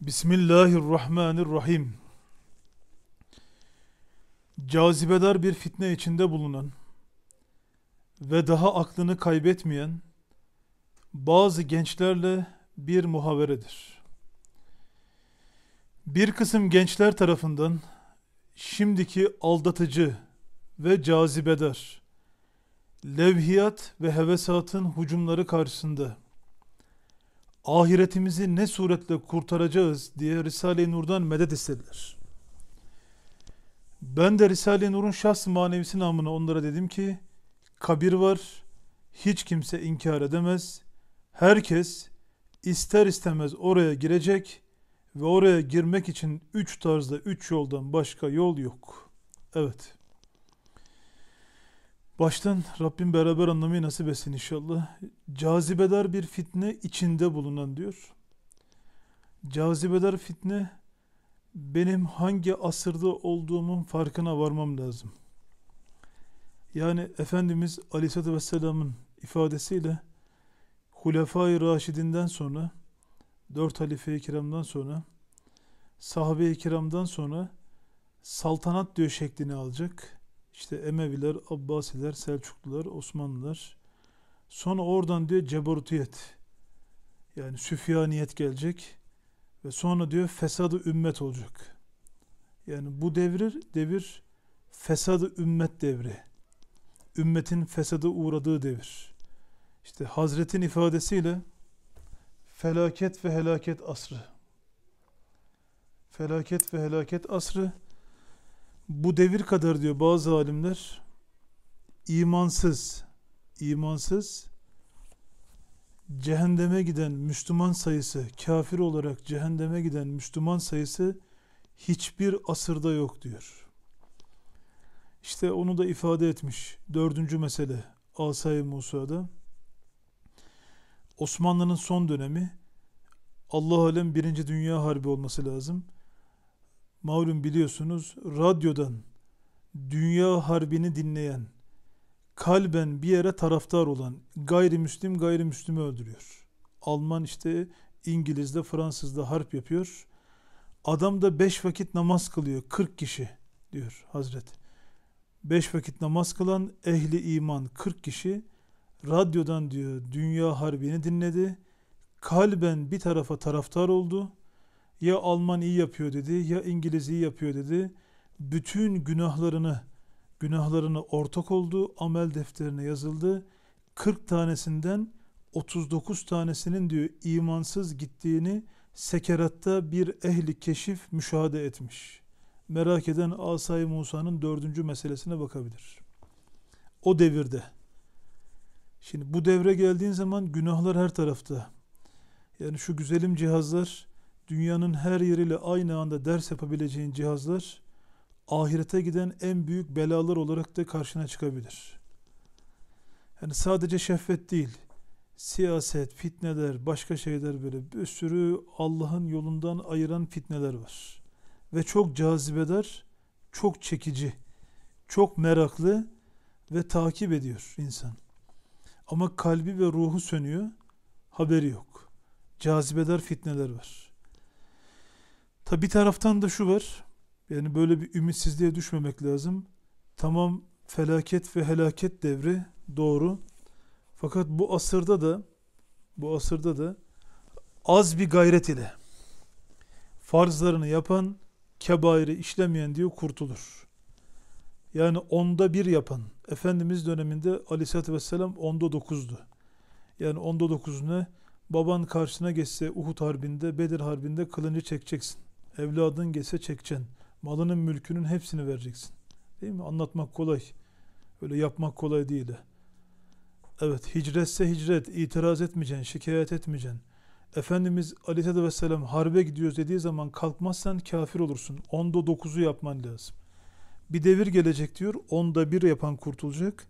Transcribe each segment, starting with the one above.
Bismillahirrahmanirrahim. Cazibedar bir fitne içinde bulunan ve daha aklını kaybetmeyen bazı gençlerle bir muhaveredir. Bir kısım gençler tarafından şimdiki aldatıcı ve cazibedar levhiyat ve hevesatın hücumları karşısında ahiretimizi ne suretle kurtaracağız diye Risale-i Nur'dan medet istediler. Ben de Risale-i Nur'un şahs manevisi namına onlara dedim ki kabir var, hiç kimse inkar edemez. Herkes ister istemez oraya girecek ve oraya girmek için üç tarzda üç yoldan başka yol yok. Evet. Baştan Rabbim beraber anlamayı nasip etsin inşallah. Cazibedar bir fitne içinde bulunan diyor. Cazibedar fitne benim hangi asırda olduğumun farkına varmam lazım. Yani Efendimiz Aleyhisselatü Vesselam'ın ifadesiyle Hulefai Raşidinden sonra dört halife-i kiramdan sonra sahabe-i kiramdan sonra saltanat diyor şeklini alacak işte Emeviler, Abbasiler, Selçuklular, Osmanlılar. Sonra oradan diyor cebarutiyet. Yani süfyaniyet gelecek. Ve sonra diyor fesadı ümmet olacak. Yani bu devir, devir fesadı ümmet devri. Ümmetin fesada uğradığı devir. İşte Hazret'in ifadesiyle felaket ve helaket asrı. Felaket ve helaket asrı bu devir kadar diyor bazı alimler imansız imansız cehenneme giden Müslüman sayısı kafir olarak cehenneme giden Müslüman sayısı hiçbir asırda yok diyor. İşte onu da ifade etmiş. Dördüncü mesele Asay Musa'da. Osmanlı'nın son dönemi Allah alem birinci dünya harbi olması lazım malum biliyorsunuz radyodan dünya harbini dinleyen, kalben bir yere taraftar olan gayrimüslim gayrimüslimi öldürüyor. Alman işte İngiliz'de Fransız'da harp yapıyor. Adam da beş vakit namaz kılıyor kırk kişi diyor Hazret. Beş vakit namaz kılan ehli iman kırk kişi radyodan diyor dünya harbini dinledi. Kalben bir tarafa taraftar oldu ya Alman iyi yapıyor dedi ya İngiliz iyi yapıyor dedi. Bütün günahlarını günahlarını ortak oldu, amel defterine yazıldı. 40 tanesinden 39 tanesinin diyor imansız gittiğini sekeratta bir ehli keşif müşahede etmiş. Merak eden Asay Musa'nın dördüncü meselesine bakabilir. O devirde. Şimdi bu devre geldiğin zaman günahlar her tarafta. Yani şu güzelim cihazlar dünyanın her yeriyle aynı anda ders yapabileceğin cihazlar ahirete giden en büyük belalar olarak da karşına çıkabilir. Yani sadece şehvet değil, siyaset, fitneler, başka şeyler böyle bir sürü Allah'ın yolundan ayıran fitneler var. Ve çok cazibedar, çok çekici, çok meraklı ve takip ediyor insan. Ama kalbi ve ruhu sönüyor, haberi yok. Cazibedar fitneler var. Tabi bir taraftan da şu var. Yani böyle bir ümitsizliğe düşmemek lazım. Tamam felaket ve helaket devri doğru. Fakat bu asırda da bu asırda da az bir gayret ile farzlarını yapan kebairi işlemeyen diyor kurtulur. Yani onda bir yapan. Efendimiz döneminde aleyhissalatü vesselam onda dokuzdu. Yani onda dokuz Baban karşısına geçse Uhud Harbi'nde, Bedir Harbi'nde kılıncı çekeceksin evladın gelse çekeceksin. Malının mülkünün hepsini vereceksin. Değil mi? Anlatmak kolay. Öyle yapmak kolay değil. Evet hicretse hicret, itiraz etmeyeceksin, şikayet etmeyeceksin. Efendimiz Aleyhisselatü Vesselam harbe gidiyoruz dediği zaman kalkmazsan kafir olursun. Onda dokuzu yapman lazım. Bir devir gelecek diyor, onda bir yapan kurtulacak.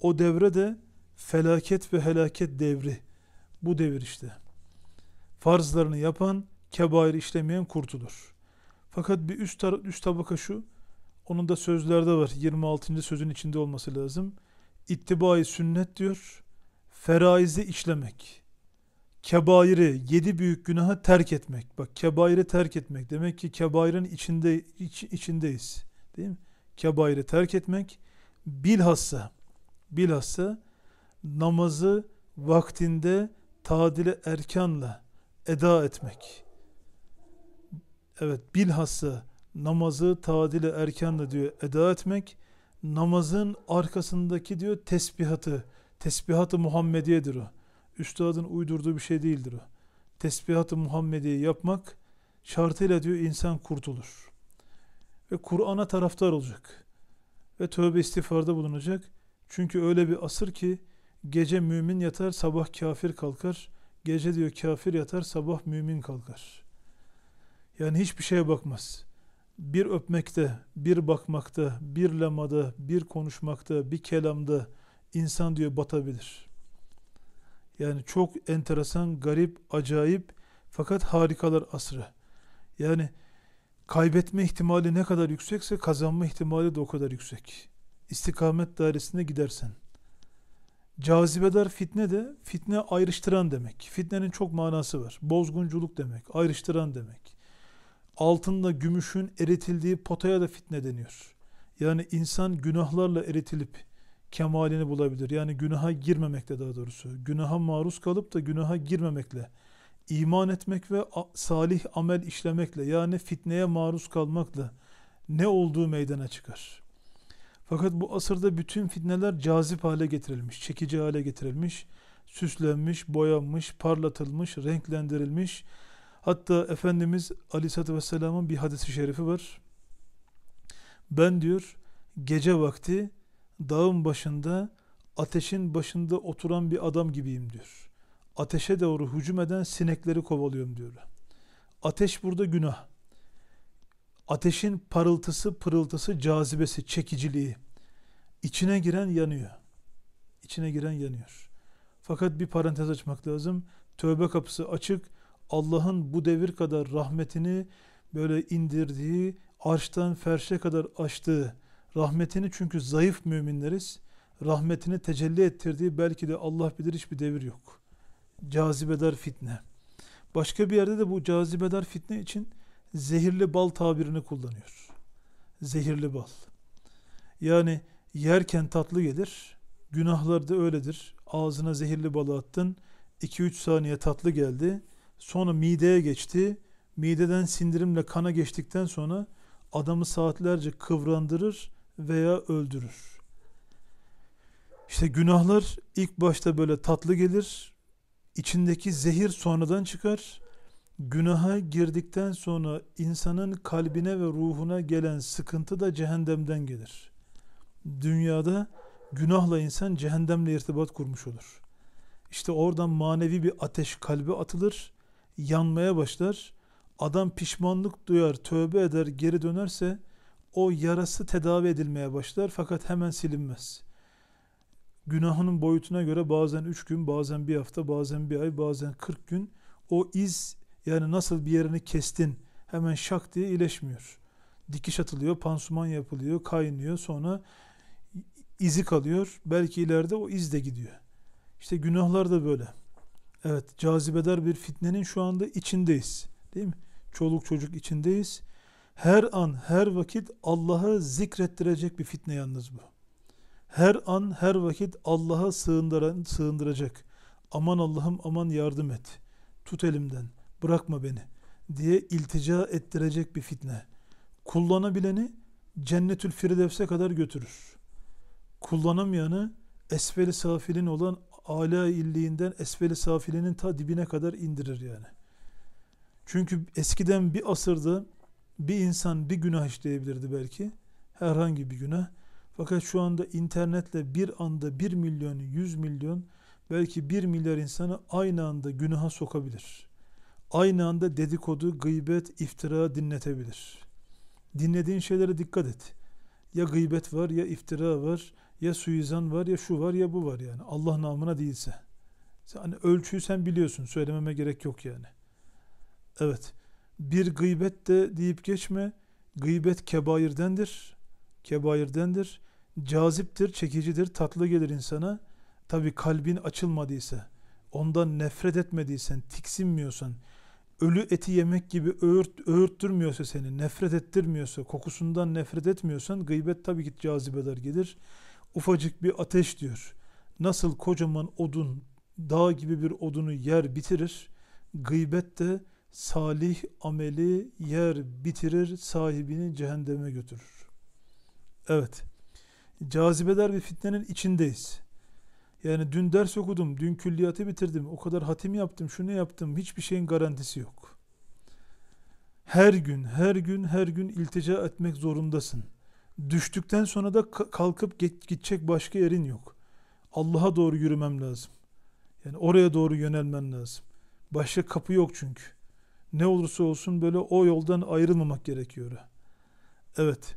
O devre de felaket ve helaket devri. Bu devir işte. Farzlarını yapan, kebair işlemeyen kurtulur. Fakat bir üst, üst tabaka şu, onun da sözlerde var. 26. sözün içinde olması lazım. İttibai sünnet diyor. Feraizi işlemek. Kebairi, yedi büyük günaha terk etmek. Bak kebairi terk etmek. Demek ki kebairin içinde, iç, içindeyiz. Değil mi? Kebairi terk etmek. Bilhassa, bilhassa namazı vaktinde tadile erkanla eda etmek. Evet bilhassa namazı tadile erkenle diyor eda etmek namazın arkasındaki diyor tesbihatı tesbihatı Muhammediye'dir o. Üstadın uydurduğu bir şey değildir o. Tesbihatı Muhammediye yapmak şartıyla diyor insan kurtulur. Ve Kur'an'a taraftar olacak. Ve tövbe istiğfarda bulunacak. Çünkü öyle bir asır ki gece mümin yatar sabah kafir kalkar. Gece diyor kafir yatar sabah mümin kalkar. Yani hiçbir şeye bakmaz. Bir öpmekte, bir bakmakta, bir lamada, bir konuşmakta, bir kelamda insan diyor batabilir. Yani çok enteresan, garip, acayip fakat harikalar asrı. Yani kaybetme ihtimali ne kadar yüksekse kazanma ihtimali de o kadar yüksek. İstikamet dairesine gidersen. Cazibedar fitne de fitne ayrıştıran demek. Fitnenin çok manası var. Bozgunculuk demek, ayrıştıran demek altında gümüşün eritildiği potaya da fitne deniyor. Yani insan günahlarla eritilip kemalini bulabilir. Yani günaha girmemekle daha doğrusu. Günaha maruz kalıp da günaha girmemekle. iman etmek ve salih amel işlemekle yani fitneye maruz kalmakla ne olduğu meydana çıkar. Fakat bu asırda bütün fitneler cazip hale getirilmiş, çekici hale getirilmiş, süslenmiş, boyanmış, parlatılmış, renklendirilmiş, Hatta Efendimiz Aleyhisselatü Vesselam'ın bir hadisi şerifi var. Ben diyor gece vakti dağın başında ateşin başında oturan bir adam gibiyim diyor. Ateşe doğru hücum eden sinekleri kovalıyorum diyor. Ateş burada günah. Ateşin parıltısı, pırıltısı, cazibesi, çekiciliği. İçine giren yanıyor. İçine giren yanıyor. Fakat bir parantez açmak lazım. Tövbe kapısı açık Allah'ın bu devir kadar rahmetini böyle indirdiği, arştan ferşe kadar açtığı, rahmetini çünkü zayıf müminleriz, rahmetini tecelli ettirdiği belki de Allah bilir hiçbir devir yok. Cazibedar fitne. Başka bir yerde de bu cazibedar fitne için zehirli bal tabirini kullanıyor. Zehirli bal. Yani yerken tatlı gelir, günahlar da öyledir. Ağzına zehirli balı attın, 2-3 saniye tatlı geldi, Sonra mideye geçti. Mideden sindirimle kana geçtikten sonra adamı saatlerce kıvrandırır veya öldürür. İşte günahlar ilk başta böyle tatlı gelir. İçindeki zehir sonradan çıkar. Günaha girdikten sonra insanın kalbine ve ruhuna gelen sıkıntı da cehennemden gelir. Dünyada günahla insan cehennemle irtibat kurmuş olur. İşte oradan manevi bir ateş kalbe atılır yanmaya başlar. Adam pişmanlık duyar, tövbe eder, geri dönerse o yarası tedavi edilmeye başlar fakat hemen silinmez. Günahının boyutuna göre bazen 3 gün, bazen bir hafta, bazen bir ay, bazen 40 gün o iz yani nasıl bir yerini kestin hemen şak diye iyileşmiyor. Dikiş atılıyor, pansuman yapılıyor, kaynıyor sonra izi kalıyor. Belki ileride o iz de gidiyor. İşte günahlar da böyle. Evet, cazibedar bir fitnenin şu anda içindeyiz. Değil mi? Çoluk çocuk içindeyiz. Her an, her vakit Allah'ı zikrettirecek bir fitne yalnız bu. Her an, her vakit Allah'a sığındıran, sığındıracak. Aman Allah'ım, aman yardım et. Tut elimden, bırakma beni diye iltica ettirecek bir fitne. Kullanabileni Cennetül Firdevs'e kadar götürür. Kullanamayanı esfeli safilin olan ala illiğinden esfeli safilinin ta dibine kadar indirir yani. Çünkü eskiden bir asırda bir insan bir günah işleyebilirdi belki. Herhangi bir günah. Fakat şu anda internetle bir anda 1 milyon, 100 milyon belki 1 milyar insanı aynı anda günaha sokabilir. Aynı anda dedikodu, gıybet, iftira dinletebilir. Dinlediğin şeylere dikkat et. Ya gıybet var ya iftira var ya suizan var ya şu var ya bu var yani. Allah namına değilse. Hani ölçüyü sen biliyorsun. Söylememe gerek yok yani. Evet. Bir gıybet de deyip geçme. Gıybet kebairdendir. Kebairdendir. Caziptir, çekicidir, tatlı gelir insana. Tabi kalbin açılmadıysa, ondan nefret etmediysen, tiksinmiyorsan, ölü eti yemek gibi öğürt, öğürttürmüyorsa seni, nefret ettirmiyorsa, kokusundan nefret etmiyorsan gıybet tabii ki cazibedar gelir ufacık bir ateş diyor. Nasıl kocaman odun, dağ gibi bir odunu yer bitirir, gıybet de salih ameli yer bitirir, sahibini cehenneme götürür. Evet, cazibedar bir fitnenin içindeyiz. Yani dün ders okudum, dün külliyatı bitirdim, o kadar hatim yaptım, şunu yaptım, hiçbir şeyin garantisi yok. Her gün, her gün, her gün iltica etmek zorundasın.'' Düştükten sonra da kalkıp gidecek başka yerin yok. Allah'a doğru yürümem lazım. Yani oraya doğru yönelmen lazım. Başka kapı yok çünkü. Ne olursa olsun böyle o yoldan ayrılmamak gerekiyor. Evet.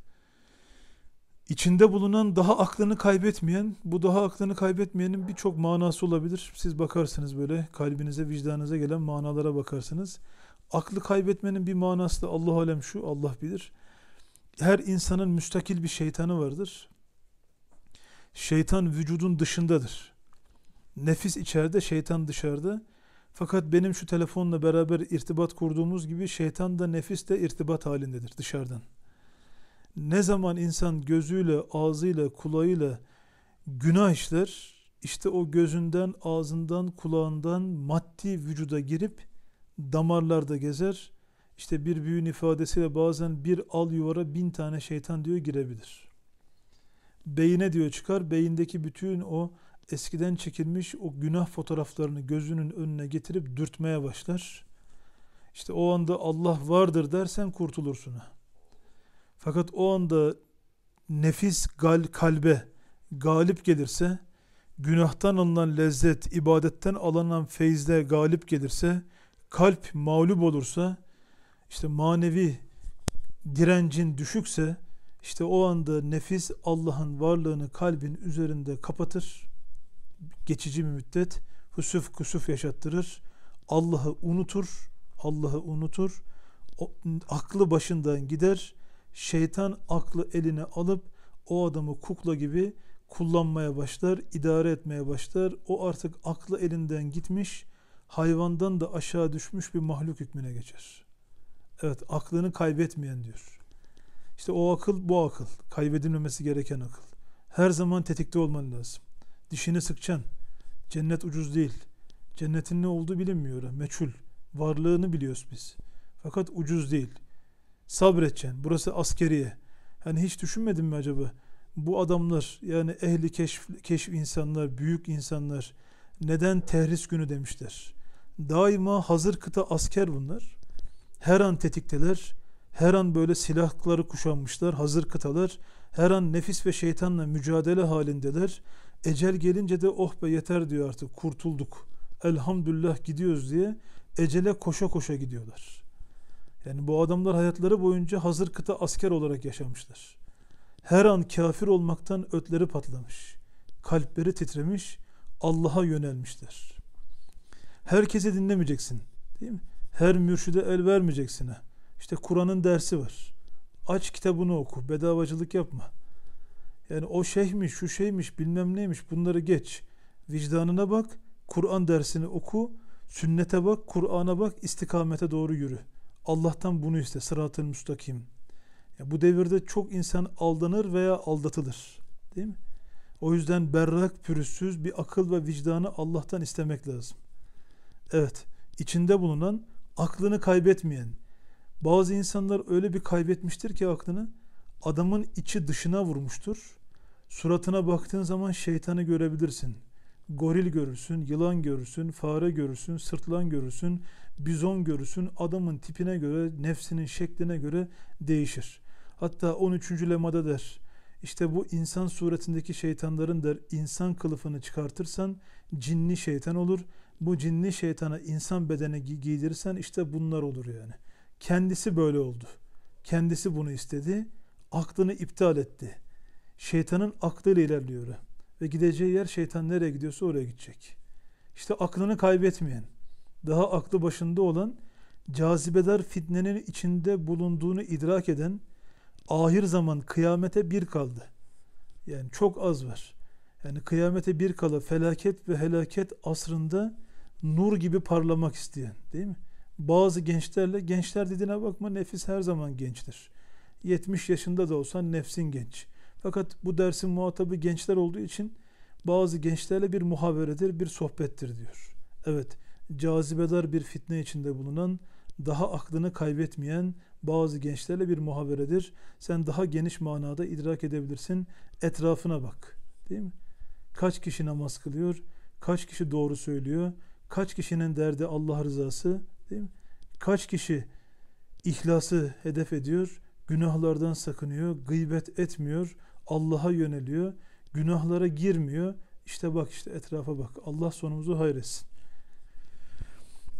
İçinde bulunan daha aklını kaybetmeyen, bu daha aklını kaybetmeyenin birçok manası olabilir. Siz bakarsınız böyle kalbinize, vicdanınıza gelen manalara bakarsınız. Aklı kaybetmenin bir manası da Allah alem şu, Allah bilir her insanın müstakil bir şeytanı vardır. Şeytan vücudun dışındadır. Nefis içeride, şeytan dışarıda. Fakat benim şu telefonla beraber irtibat kurduğumuz gibi şeytan da nefis de irtibat halindedir dışarıdan. Ne zaman insan gözüyle, ağzıyla, kulağıyla günah işler, işte o gözünden, ağzından, kulağından maddi vücuda girip damarlarda gezer işte bir büyün ifadesiyle bazen bir al yuvara bin tane şeytan diyor girebilir. Beyine diyor çıkar, beyindeki bütün o eskiden çekilmiş o günah fotoğraflarını gözünün önüne getirip dürtmeye başlar. İşte o anda Allah vardır dersen kurtulursun. Fakat o anda nefis gal kalbe galip gelirse, günahtan alınan lezzet, ibadetten alınan feyzle galip gelirse, kalp mağlup olursa, işte manevi direncin düşükse işte o anda nefis Allah'ın varlığını kalbin üzerinde kapatır. Geçici bir müddet husuf kusuf yaşattırır. Allah'ı unutur. Allah'ı unutur. O, aklı başından gider. Şeytan aklı eline alıp o adamı kukla gibi kullanmaya başlar, idare etmeye başlar. O artık aklı elinden gitmiş, hayvandan da aşağı düşmüş bir mahluk hükmüne geçer. Evet aklını kaybetmeyen diyor. İşte o akıl bu akıl. Kaybedilmemesi gereken akıl. Her zaman tetikte olman lazım. Dişini sıkacaksın. Cennet ucuz değil. Cennetin ne olduğu bilinmiyor. Meçhul. Varlığını biliyoruz biz. Fakat ucuz değil. Sabredeceksin. Burası askeriye. Yani hiç düşünmedin mi acaba? Bu adamlar yani ehli keşf, keşf insanlar, büyük insanlar neden tehris günü demişler? Daima hazır kıta asker bunlar. Her an tetikteler, her an böyle silahları kuşanmışlar, hazır kıtalar, her an nefis ve şeytanla mücadele halindeler. Ecel gelince de oh be yeter diyor artık kurtulduk, elhamdülillah gidiyoruz diye ecele koşa koşa gidiyorlar. Yani bu adamlar hayatları boyunca hazır kıta asker olarak yaşamışlar. Her an kafir olmaktan ötleri patlamış, kalpleri titremiş, Allah'a yönelmişler. Herkesi dinlemeyeceksin değil mi? her mürşide el vermeyeceksine. İşte Kur'an'ın dersi var. Aç kitabını oku. Bedavacılık yapma. Yani o şeyhmiş, şu şeymiş, bilmem neymiş bunları geç. Vicdanına bak. Kur'an dersini oku. Sünnete bak, Kur'an'a bak, istikamete doğru yürü. Allah'tan bunu iste, sıratın müstakim. Yani bu devirde çok insan aldanır veya aldatılır. Değil mi? O yüzden berrak, pürüzsüz bir akıl ve vicdanı Allah'tan istemek lazım. Evet, içinde bulunan aklını kaybetmeyen, bazı insanlar öyle bir kaybetmiştir ki aklını, adamın içi dışına vurmuştur. Suratına baktığın zaman şeytanı görebilirsin. Goril görürsün, yılan görürsün, fare görürsün, sırtlan görürsün, bizon görürsün. Adamın tipine göre, nefsinin şekline göre değişir. Hatta 13. lemada der, işte bu insan suretindeki şeytanların der, insan kılıfını çıkartırsan cinli şeytan olur.'' bu cinli şeytana insan bedene giydirirsen işte bunlar olur yani. Kendisi böyle oldu. Kendisi bunu istedi. Aklını iptal etti. Şeytanın aklıyla ilerliyor. Ve gideceği yer şeytan nereye gidiyorsa oraya gidecek. İşte aklını kaybetmeyen, daha aklı başında olan, cazibedar fitnenin içinde bulunduğunu idrak eden, ahir zaman kıyamete bir kaldı. Yani çok az var. Yani kıyamete bir kala felaket ve helaket asrında nur gibi parlamak isteyen değil mi? Bazı gençlerle gençler dediğine bakma nefis her zaman gençtir. 70 yaşında da olsan nefsin genç. Fakat bu dersin muhatabı gençler olduğu için bazı gençlerle bir muhaberedir, bir sohbettir diyor. Evet, cazibedar bir fitne içinde bulunan, daha aklını kaybetmeyen bazı gençlerle bir muhaberedir. Sen daha geniş manada idrak edebilirsin. Etrafına bak. Değil mi? Kaç kişi namaz kılıyor? Kaç kişi doğru söylüyor? Kaç kişinin derdi Allah rızası değil mi? Kaç kişi ihlası hedef ediyor, günahlardan sakınıyor, gıybet etmiyor, Allah'a yöneliyor, günahlara girmiyor. İşte bak işte etrafa bak. Allah sonumuzu hayretsin.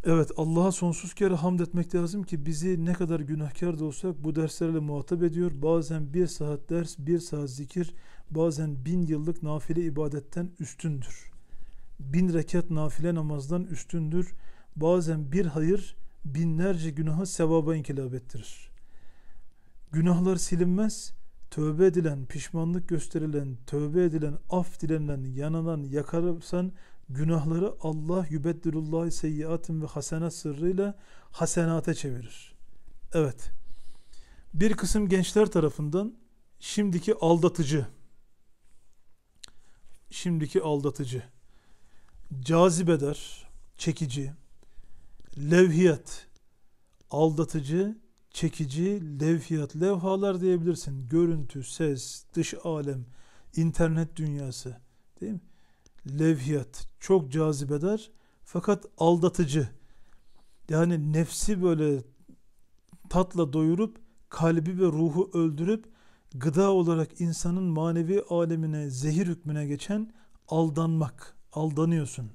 Evet Allah'a sonsuz kere hamd etmek lazım ki bizi ne kadar günahkar da olsak bu derslerle muhatap ediyor. Bazen bir saat ders, bir saat zikir, bazen bin yıllık nafile ibadetten üstündür bin rekat nafile namazdan üstündür. Bazen bir hayır binlerce günaha sevaba inkılap ettirir. Günahlar silinmez, tövbe edilen, pişmanlık gösterilen, tövbe edilen, af dilenen, yanılan, yakarsan günahları Allah yübeddülullah seyyiatın ve hasenat sırrıyla hasenata çevirir. Evet. Bir kısım gençler tarafından şimdiki aldatıcı şimdiki aldatıcı cazibedar, çekici, levhiyat, aldatıcı, çekici, levhiyat, levhalar diyebilirsin. Görüntü, ses, dış alem, internet dünyası değil mi? Levhiyat, çok cazibedar fakat aldatıcı. Yani nefsi böyle tatla doyurup kalbi ve ruhu öldürüp gıda olarak insanın manevi alemine, zehir hükmüne geçen aldanmak aldanıyorsun.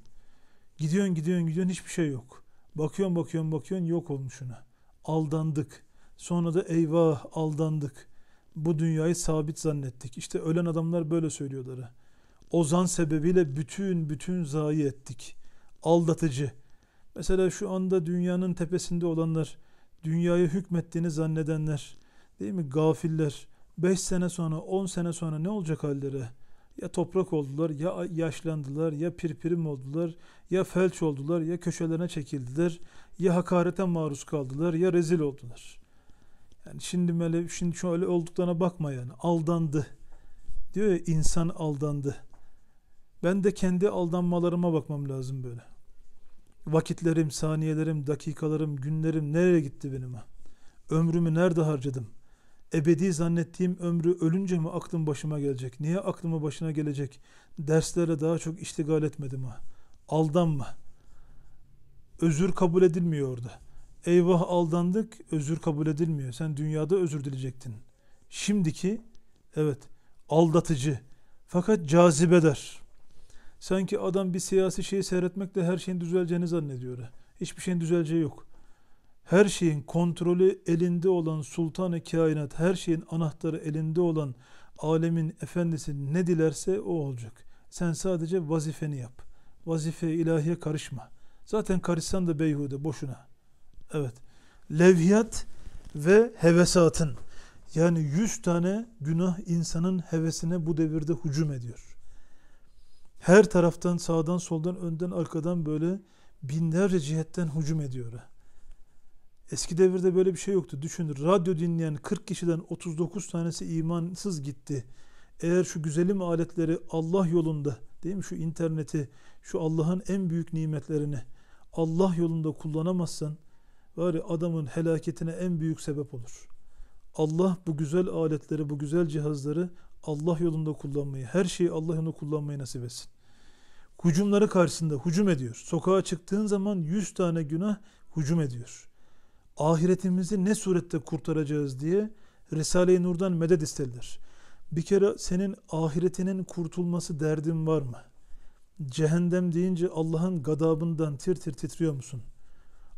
Gidiyorsun gidiyorsun gidiyorsun hiçbir şey yok. Bakıyorsun bakıyorsun bakıyorsun yok olmuşuna. Aldandık. Sonra da eyvah aldandık. Bu dünyayı sabit zannettik. İşte ölen adamlar böyle söylüyorlar. Ozan sebebiyle bütün bütün zayi ettik. Aldatıcı. Mesela şu anda dünyanın tepesinde olanlar, dünyayı hükmettiğini zannedenler, değil mi? Gafiller. 5 sene sonra, 10 sene sonra ne olacak halleri? ya toprak oldular, ya yaşlandılar, ya pirpirim oldular, ya felç oldular, ya köşelerine çekildiler, ya hakarete maruz kaldılar, ya rezil oldular. Yani şimdi böyle, şimdi şöyle olduklarına bakma yani. Aldandı. Diyor ya insan aldandı. Ben de kendi aldanmalarıma bakmam lazım böyle. Vakitlerim, saniyelerim, dakikalarım, günlerim nereye gitti benim Ömrümü nerede harcadım? ebedi zannettiğim ömrü ölünce mi aklım başıma gelecek? Niye aklıma başına gelecek? Derslere daha çok iştigal etmedim ha. Aldanma. Özür kabul edilmiyor orada. Eyvah aldandık, özür kabul edilmiyor. Sen dünyada özür dilecektin. Şimdiki, evet, aldatıcı. Fakat cazibeder. Sanki adam bir siyasi şeyi seyretmekle her şeyin düzeleceğini zannediyor. Hiçbir şeyin düzeleceği yok her şeyin kontrolü elinde olan sultanı kainat, her şeyin anahtarı elinde olan alemin efendisi ne dilerse o olacak. Sen sadece vazifeni yap. Vazife ilahiye karışma. Zaten karışsan da beyhude, boşuna. Evet. Levhiyat ve hevesatın. Yani yüz tane günah insanın hevesine bu devirde hücum ediyor. Her taraftan, sağdan, soldan, önden, arkadan böyle binlerce cihetten hücum ediyor. Eski devirde böyle bir şey yoktu. Düşün radyo dinleyen 40 kişiden 39 tanesi imansız gitti. Eğer şu güzelim aletleri Allah yolunda değil mi şu interneti şu Allah'ın en büyük nimetlerini Allah yolunda kullanamazsan var ya adamın helaketine en büyük sebep olur. Allah bu güzel aletleri, bu güzel cihazları Allah yolunda kullanmayı, her şeyi Allah yolunda kullanmayı nasip etsin. Hucumları karşısında hucum ediyor. Sokağa çıktığın zaman 100 tane günah hucum ediyor ahiretimizi ne surette kurtaracağız diye Risale-i Nur'dan medet istediler. Bir kere senin ahiretinin kurtulması derdin var mı? Cehennem deyince Allah'ın gadabından tir tir titriyor musun?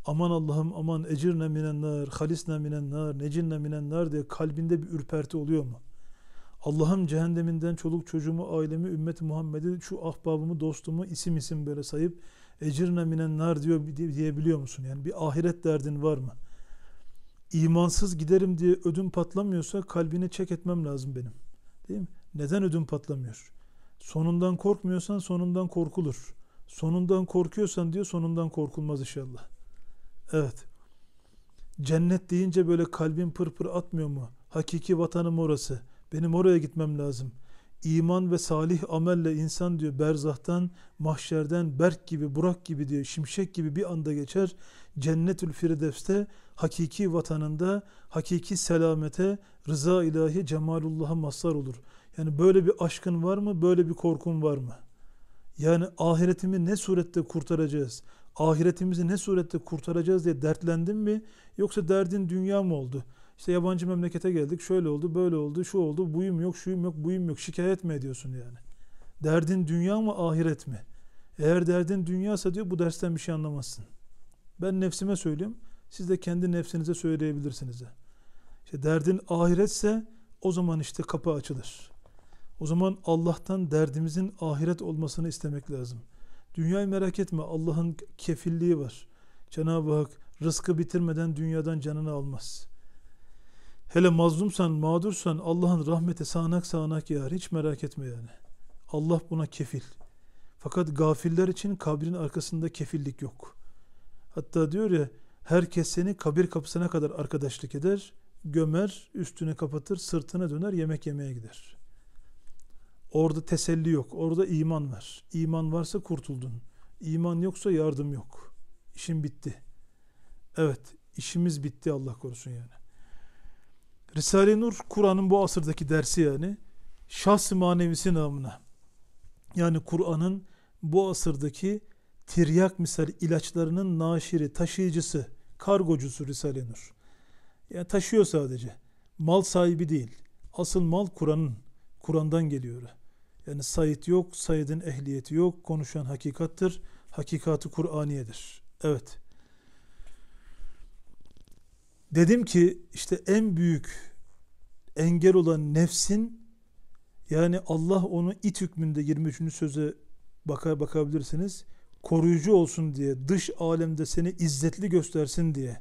Aman Allah'ım aman ecirne minennar, halisne minennar, necinne minennar diye kalbinde bir ürperti oluyor mu? Allah'ım cehenneminden çoluk çocuğumu, ailemi, ümmet Muhammed'i, şu ahbabımı, dostumu isim isim böyle sayıp ecirne minennar diyor diyebiliyor musun? Yani bir ahiret derdin var mı?'' imansız giderim diye ödüm patlamıyorsa kalbine çek etmem lazım benim. Değil mi? Neden ödüm patlamıyor? Sonundan korkmuyorsan sonundan korkulur. Sonundan korkuyorsan diyor sonundan korkulmaz inşallah. Evet. Cennet deyince böyle kalbin pırpır pır atmıyor mu? Hakiki vatanım orası. Benim oraya gitmem lazım. İman ve salih amelle insan diyor berzahtan, mahşerden, berk gibi, burak gibi diyor, şimşek gibi bir anda geçer. Cennetül Firdevs'te hakiki vatanında hakiki selamete, rıza ilahi cemalullah'a mazhar olur. Yani böyle bir aşkın var mı? Böyle bir korkun var mı? Yani ahiretimi ne surette kurtaracağız? Ahiretimizi ne surette kurtaracağız diye dertlendin mi? Yoksa derdin dünya mı oldu? İşte yabancı memlekete geldik, şöyle oldu, böyle oldu, şu oldu, buyum yok, şuyum yok, buyum yok. Şikayet mi ediyorsun yani? Derdin dünya mı, ahiret mi? Eğer derdin dünyasa diyor bu dersten bir şey anlamazsın. Ben nefsime söyleyeyim. Siz de kendi nefsinize söyleyebilirsiniz. De. İşte derdin ahiretse o zaman işte kapı açılır. O zaman Allah'tan derdimizin ahiret olmasını istemek lazım. Dünyayı merak etme. Allah'ın kefilliği var. Cenab-ı Hak rızkı bitirmeden dünyadan canını almaz. Hele mazlumsan, mağdursan Allah'ın rahmeti sağanak sağanak yar. Hiç merak etme yani. Allah buna kefil. Fakat gafiller için kabrin arkasında kefillik yok. Hatta diyor ya Herkes seni kabir kapısına kadar arkadaşlık eder, gömer, üstünü kapatır, sırtına döner, yemek yemeye gider. Orada teselli yok, orada iman var. İman varsa kurtuldun. İman yoksa yardım yok. İşin bitti. Evet, işimiz bitti Allah korusun yani. Risale-i Nur, Kur'an'ın bu asırdaki dersi yani. Şahs-ı manevisi namına. Yani Kur'an'ın bu asırdaki tiryak misal ilaçlarının naşiri, taşıyıcısı, kargocusu Risale Nur. Yani taşıyor sadece. Mal sahibi değil. Asıl mal Kur'an'ın. Kur'an'dan geliyor. Yani Said yok, Said'in ehliyeti yok. Konuşan hakikattır. Hakikatı Kur'aniyedir. Evet. Dedim ki işte en büyük engel olan nefsin yani Allah onu it hükmünde 23. söze bakar bakabilirsiniz koruyucu olsun diye, dış alemde seni izzetli göstersin diye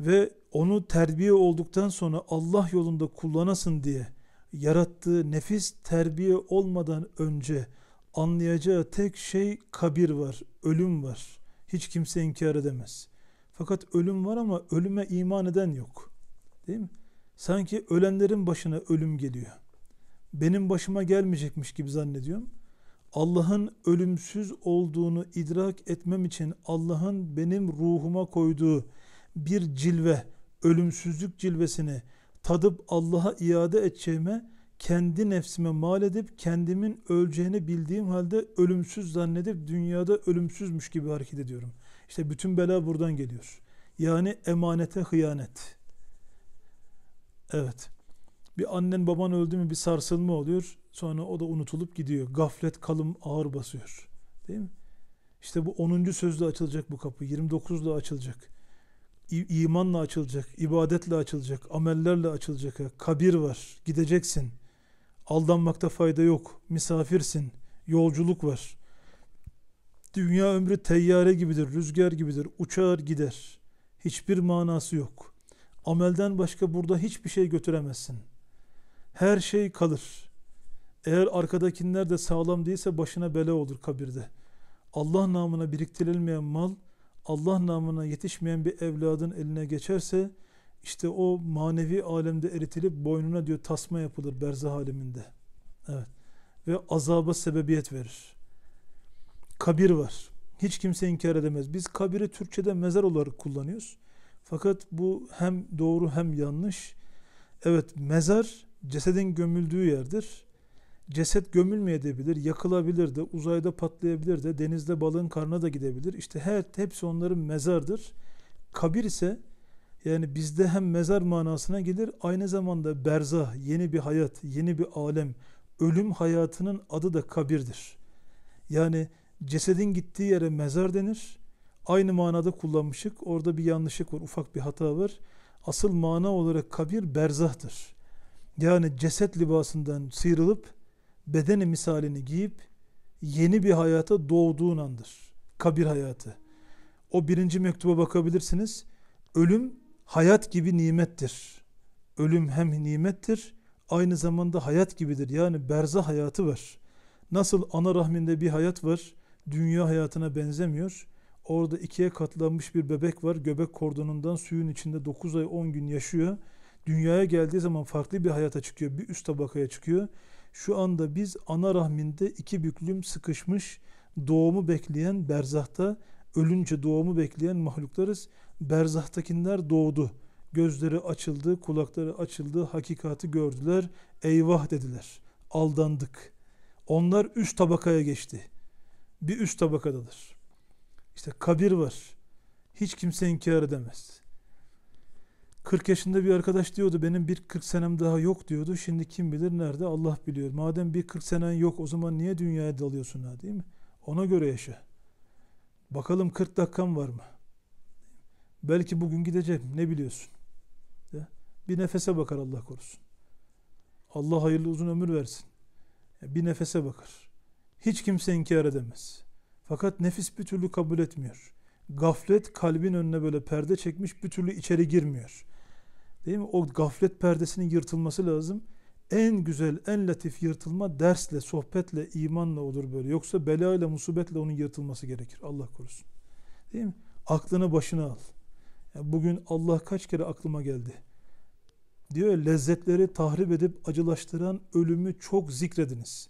ve onu terbiye olduktan sonra Allah yolunda kullanasın diye yarattığı nefis terbiye olmadan önce anlayacağı tek şey kabir var, ölüm var. Hiç kimse inkar edemez. Fakat ölüm var ama ölüme iman eden yok. Değil mi? Sanki ölenlerin başına ölüm geliyor. Benim başıma gelmeyecekmiş gibi zannediyorum. Allah'ın ölümsüz olduğunu idrak etmem için Allah'ın benim ruhuma koyduğu bir cilve, ölümsüzlük cilvesini tadıp Allah'a iade edeceğime kendi nefsime mal edip kendimin öleceğini bildiğim halde ölümsüz zannedip dünyada ölümsüzmüş gibi hareket ediyorum. İşte bütün bela buradan geliyor. Yani emanete hıyanet. Evet. Bir annen baban öldü mü bir sarsılma oluyor. Sonra o da unutulup gidiyor. Gaflet kalım ağır basıyor. Değil mi? İşte bu 10. sözle açılacak bu kapı. 29'la açılacak. İ imanla açılacak. ibadetle açılacak. Amellerle açılacak. Kabir var. Gideceksin. Aldanmakta fayda yok. Misafirsin. Yolculuk var. Dünya ömrü teyyare gibidir, rüzgar gibidir, uçar gider. Hiçbir manası yok. Amelden başka burada hiçbir şey götüremezsin.'' her şey kalır. Eğer arkadakiler de sağlam değilse başına bela olur kabirde. Allah namına biriktirilmeyen mal, Allah namına yetişmeyen bir evladın eline geçerse işte o manevi alemde eritilip boynuna diyor tasma yapılır berzah aleminde. Evet. Ve azaba sebebiyet verir. Kabir var. Hiç kimse inkar edemez. Biz kabiri Türkçe'de mezar olarak kullanıyoruz. Fakat bu hem doğru hem yanlış. Evet mezar cesedin gömüldüğü yerdir. Ceset gömülmeyebilir, yakılabilir de, uzayda patlayabilir de, denizde balığın karnına da gidebilir. İşte her, hepsi onların mezardır. Kabir ise yani bizde hem mezar manasına gelir, aynı zamanda berzah, yeni bir hayat, yeni bir alem, ölüm hayatının adı da kabirdir. Yani cesedin gittiği yere mezar denir. Aynı manada kullanmışık. Orada bir yanlışlık var, ufak bir hata var. Asıl mana olarak kabir berzahtır yani ceset libasından sıyrılıp bedeni misalini giyip yeni bir hayata doğduğun andır. Kabir hayatı. O birinci mektuba bakabilirsiniz. Ölüm hayat gibi nimettir. Ölüm hem nimettir aynı zamanda hayat gibidir. Yani berza hayatı var. Nasıl ana rahminde bir hayat var, dünya hayatına benzemiyor. Orada ikiye katlanmış bir bebek var. Göbek kordonundan suyun içinde 9 ay 10 gün yaşıyor. Dünyaya geldiği zaman farklı bir hayata çıkıyor, bir üst tabakaya çıkıyor. Şu anda biz ana rahminde iki büklüm sıkışmış, doğumu bekleyen berzahta, ölünce doğumu bekleyen mahluklarız. Berzahtakiler doğdu. Gözleri açıldı, kulakları açıldı, hakikati gördüler. Eyvah dediler. Aldandık. Onlar üst tabakaya geçti. Bir üst tabakadadır. İşte kabir var. Hiç kimse inkar edemez. 40 yaşında bir arkadaş diyordu benim bir 40 senem daha yok diyordu. Şimdi kim bilir nerede Allah biliyor. Madem bir 40 senen yok o zaman niye dünyaya dalıyorsun ha değil mi? Ona göre yaşa. Bakalım 40 dakikan var mı? Belki bugün gideceğim. ne biliyorsun? De. Bir nefese bakar Allah korusun. Allah hayırlı uzun ömür versin. E, bir nefese bakar. Hiç kimse inkar edemez. Fakat nefis bir türlü kabul etmiyor. Gaflet kalbin önüne böyle perde çekmiş bir türlü içeri girmiyor. Değil mi? O gaflet perdesinin yırtılması lazım. En güzel, en latif yırtılma dersle, sohbetle, imanla olur böyle. Yoksa belayla, musibetle onun yırtılması gerekir. Allah korusun. Değil mi? Aklını başına al. Yani bugün Allah kaç kere aklıma geldi. Diyor lezzetleri tahrip edip acılaştıran ölümü çok zikrediniz.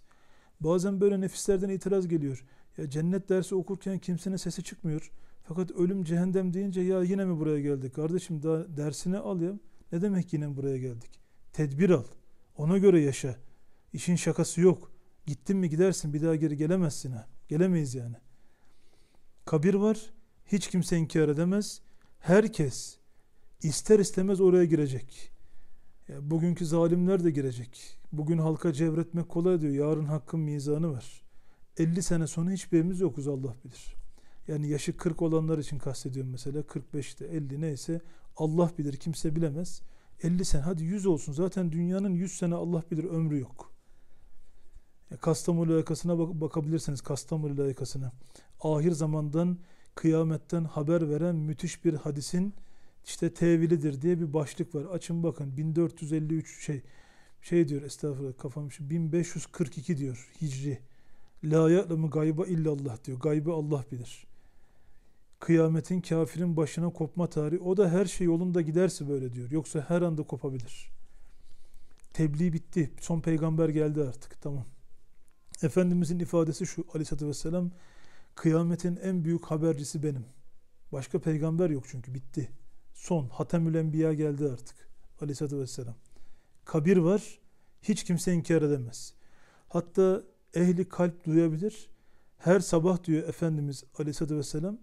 Bazen böyle nefislerden itiraz geliyor. Ya cennet dersi okurken kimsenin sesi çıkmıyor. Fakat ölüm cehennem deyince ya yine mi buraya geldik? Kardeşim daha dersini al ya. Ne demek yine buraya geldik? Tedbir al. Ona göre yaşa. İşin şakası yok. Gittin mi gidersin bir daha geri gelemezsin ha. Gelemeyiz yani. Kabir var. Hiç kimse inkar edemez. Herkes ister istemez oraya girecek. Ya bugünkü zalimler de girecek. Bugün halka cevretmek kolay diyor. Yarın hakkın mizanı var. 50 sene sonra hiçbirimiz yokuz Allah bilir. Yani yaşı 40 olanlar için kastediyorum mesela 45'te 50 neyse Allah bilir kimse bilemez. 50 sene hadi 100 olsun zaten dünyanın 100 sene Allah bilir ömrü yok. E, Kastamonu layıkasına bak bakabilirsiniz Kastamonu layıkasına. Ahir zamandan kıyametten haber veren müthiş bir hadisin işte tevilidir diye bir başlık var. Açın bakın 1453 şey şey diyor estağfurullah kafam şu 1542 diyor Hicri. La ya'lemu gayba illallah diyor. Gaybı Allah bilir. Kıyametin kafirin başına kopma tarihi. O da her şey yolunda giderse böyle diyor. Yoksa her anda kopabilir. Tebliğ bitti. Son peygamber geldi artık. Tamam. Efendimizin ifadesi şu aleyhissalatü vesselam kıyametin en büyük habercisi benim. Başka peygamber yok çünkü bitti. Son Hatemül Enbiya geldi artık aleyhissalatü vesselam. Kabir var hiç kimse inkar edemez. Hatta ehli kalp duyabilir. Her sabah diyor Efendimiz aleyhissalatü vesselam